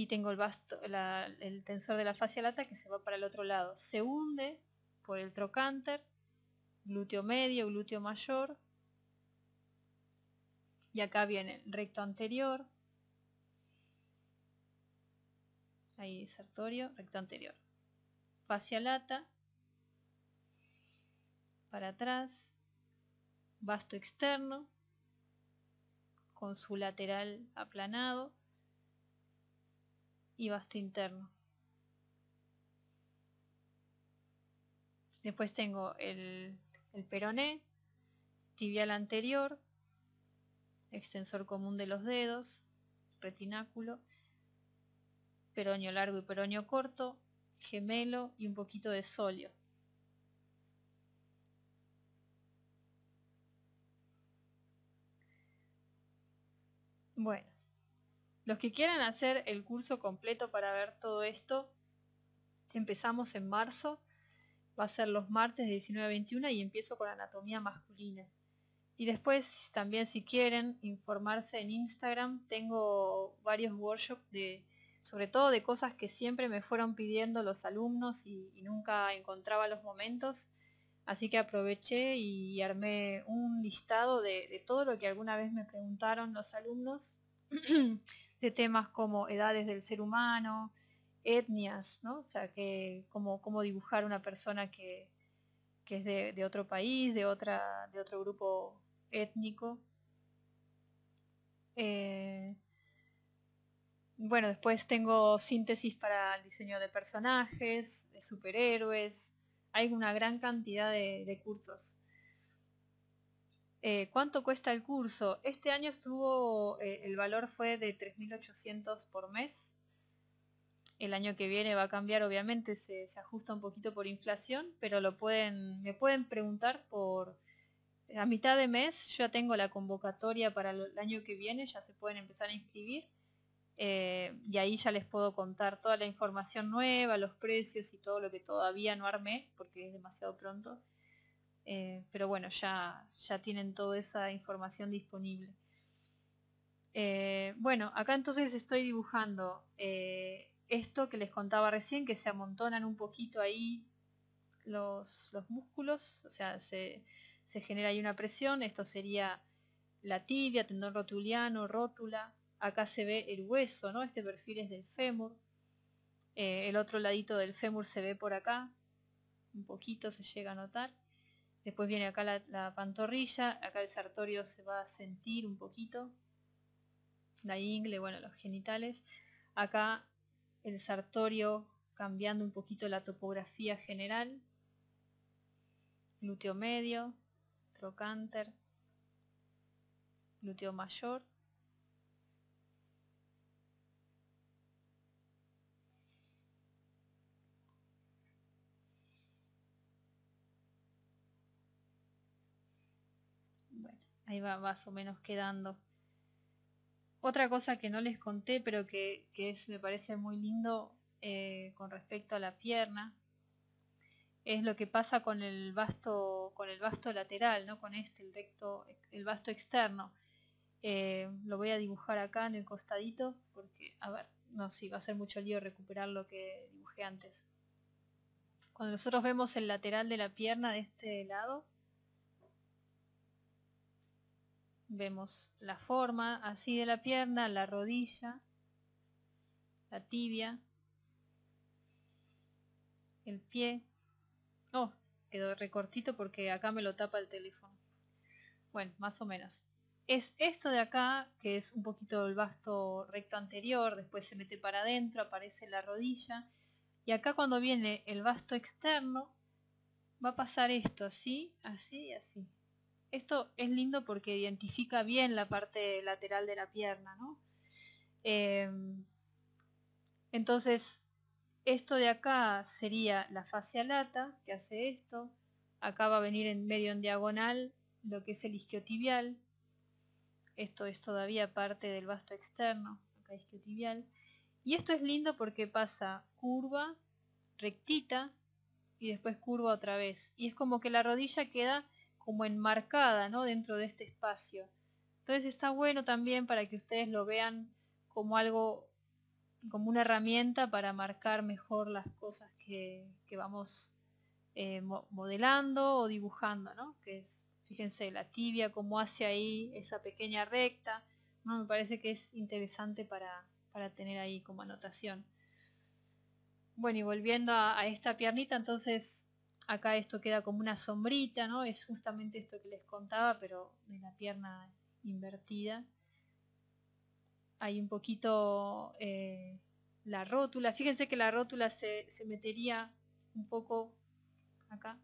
y tengo el, el tensor de la fascia lata que se va para el otro lado. Se hunde por el trocánter, glúteo medio, glúteo mayor. Y acá viene el recto anterior. Ahí sartorio, recto anterior. Fascia lata. Para atrás. Vasto externo. Con su lateral aplanado y vasto interno. Después tengo el, peroné, tibial anterior, extensor común de los dedos, retináculo, peronio largo y peronio corto, gemelo y un poquito de solio. Bueno, los que quieran hacer el curso completo para ver todo esto, empezamos en marzo. Va a ser los martes de 19 a 21 y empiezo con anatomía masculina. Y después también si quieren informarse en Instagram, tengo varios workshops de, sobre todo de cosas que siempre me fueron pidiendo los alumnos y, nunca encontraba los momentos. Así que aproveché y armé un listado de, todo lo que alguna vez me preguntaron los alumnos [CLEARS THROAT] de temas como edades del ser humano, etnias, ¿no? O sea, que cómo, cómo dibujar una persona que, es de, otro país, de, otra, de otro grupo étnico. Eh, bueno, después tengo síntesis para el diseño de personajes, de superhéroes. Hay una gran cantidad de cursos eh, ¿Cuánto cuesta el curso? Este año estuvo, eh, el valor fue de 3.800 por mes. El año que viene va a cambiar, obviamente, se, ajusta un poquito por inflación, pero lo pueden, me pueden preguntar por eh, a mitad de mes. Yo ya tengo la convocatoria para el año que viene, ya se pueden empezar a inscribir. y ahí ya les puedo contar toda la información nueva, los precios y todo lo que todavía no armé, porque es demasiado pronto. Eh, pero bueno, ya, ya tienen toda esa información disponible. Eh, bueno, acá entonces estoy dibujando eh, esto que les contaba recién, que se amontonan un poquito ahí los, músculos, o sea, se, genera ahí una presión, esto sería la tibia, tendón rotuliano, rótula, acá se ve el hueso, ¿no? Este perfil es del fémur, el otro ladito del fémur se ve por acá, un poquito se llega a notar, Después viene acá la, pantorrilla, acá el sartorio se va a sentir un poquito. La ingle, bueno, los genitales. Acá el sartorio cambiando un poquito la topografía general. Glúteo medio, trocánter, glúteo mayor. ahí va más o menos quedando. Otra cosa que no les conté, pero que, es, me parece muy lindo eh, con respecto a la pierna, es lo que pasa con el vasto, con el vasto lateral, ¿no? con este, el, recto, el vasto externo. Eh, lo voy a dibujar acá en el costadito, porque, a ver, no, si va a ser mucho lío recuperar lo que dibujé antes. Cuando nosotros vemos el lateral de la pierna de este lado, Vemos la forma así de la pierna, la rodilla, la tibia, el pie. Oh, quedó recortito porque acá me lo tapa el teléfono. Bueno, más o menos. Es esto de acá, que es un poquito el vasto recto anterior, después se mete para adentro, aparece la rodilla. Y acá cuando viene el vasto externo, va a pasar esto, así, así y así esto es lindo porque identifica bien la parte lateral de la pierna, ¿no? Em, entonces, esto de acá sería la fascia lata, que hace esto. Acá va a venir en medio en diagonal lo que es el isquiotibial. Esto es todavía parte del vasto externo, acá isquiotibial. Y esto es lindo porque pasa curva, rectita, y después curva otra vez. Y es como que la rodilla queda como enmarcada ¿no? dentro de este espacio. Entonces está bueno también para que ustedes lo vean como algo, como una herramienta para marcar mejor las cosas que, vamos eh, modelando o dibujando, ¿no? Que es, fíjense, la tibia, como hace ahí esa pequeña recta, ¿no? me parece que es interesante para, para tener ahí como anotación. Bueno, y volviendo a esta piernita, entonces acá esto queda como una sombrita, ¿no? Es justamente esto que les contaba, pero de la pierna invertida. Hay un poquito eh, la rótula. Fíjense que la rótula se, se metería un poco acá.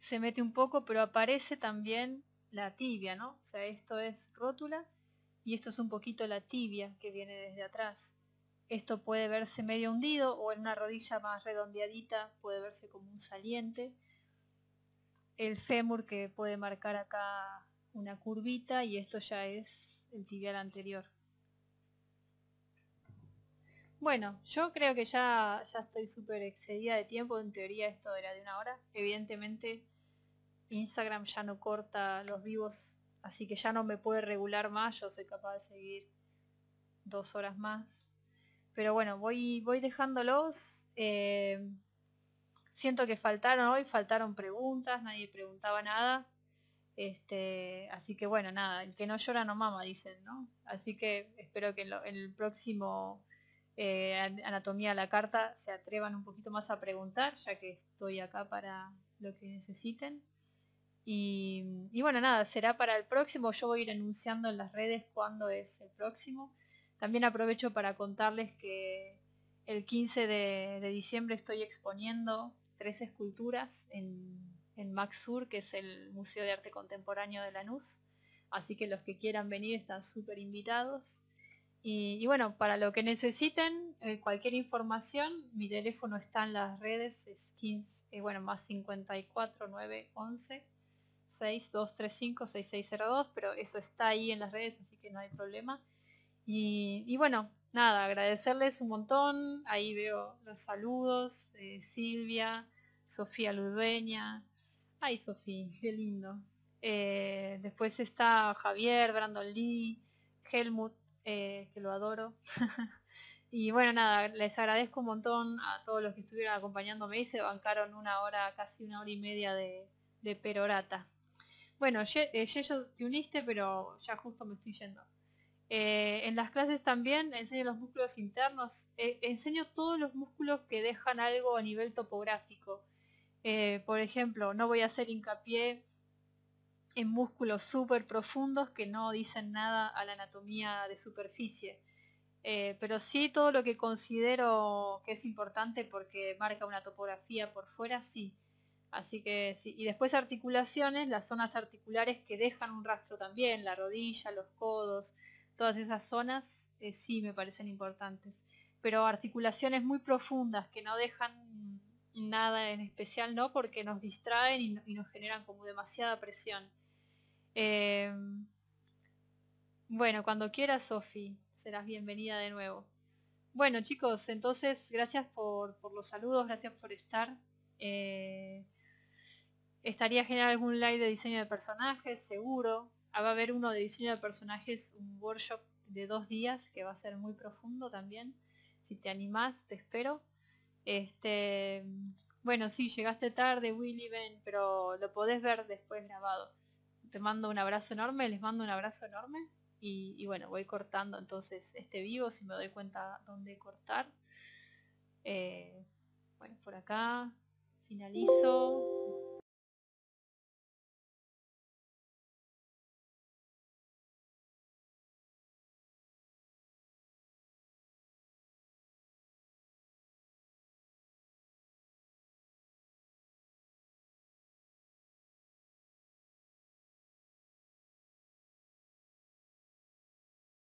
Se mete un poco, pero aparece también la tibia, ¿no? O sea, esto es rótula y esto es un poquito la tibia que viene desde atrás. Esto puede verse medio hundido o en una rodilla más redondeadita puede verse como un saliente. El fémur que puede marcar acá una curvita y esto ya es el tibial anterior. Bueno, yo creo que ya, ya estoy súper excedida de tiempo, en teoría esto era de una hora. Evidentemente Instagram ya no corta los vivos así que ya no me puede regular más, yo soy capaz de seguir dos horas más. Pero bueno, voy, voy dejándolos. Eh, siento que faltaron hoy, faltaron preguntas, nadie preguntaba nada. Este, así que bueno, nada, el que no llora no mama, dicen, ¿no? Así que espero que en, el próximo eh, Anatomía a la Carta se atrevan un poquito más a preguntar, ya que estoy acá para lo que necesiten. Y, bueno, nada, será para el próximo. Yo voy a ir anunciando en las redes cuándo es el próximo. También aprovecho para contarles que el 15 de, diciembre estoy exponiendo tres esculturas en, en Maxur, que es el Museo de Arte Contemporáneo de Lanús. Así que los que quieran venir están súper invitados. Y, bueno, para lo que necesiten, eh, cualquier información, mi teléfono está en las redes, es 15, eh, bueno, más 54 9 11 6235-6602, pero eso está ahí en las redes, así que no hay problema. Y, bueno, nada, agradecerles un montón. Ahí veo los saludos Silvia, Sofía Ludueña. Ay, Sofía, qué lindo. Eh, después está Javier, Brandon Lee, Helmut, eh, que lo adoro. [LAUGHS] y bueno, nada, les agradezco un montón a todos los que estuvieron acompañándome y se bancaron una hora, casi una hora y media de perorata. Bueno, eh, yo te uniste, pero ya justo me estoy yendo. Eh, en las clases también enseño los músculos internos, eh, enseño todos los músculos que dejan algo a nivel topográfico. por ejemplo, no voy a hacer hincapié en músculos súper profundos que no dicen nada a la anatomía de superficie. pero sí todo lo que considero que es importante porque marca una topografía por fuera, sí. Así que sí, y después articulaciones, las zonas articulares que dejan un rastro también, la rodilla, los codos, todas esas zonas eh, sí me parecen importantes. Pero articulaciones muy profundas que no dejan nada en especial, ¿no? Porque nos distraen y, nos generan como demasiada presión. Eh, bueno, cuando quieras, Sofi, serás bienvenida de nuevo. Bueno, chicos, entonces gracias por, por los saludos, gracias por estar. Eh, Estaría generar algún live de diseño de personajes, seguro. Ah, va a haber uno de diseño de personajes, un workshop de dos días que va a ser muy profundo también. Si te animás, te espero. Este, bueno, sí, llegaste tarde, Willy, Ben pero lo podés ver después grabado. Te mando un abrazo enorme, les mando un abrazo enorme. Y, bueno, voy cortando entonces este vivo si me doy cuenta dónde cortar. Eh, bueno, por acá finalizo.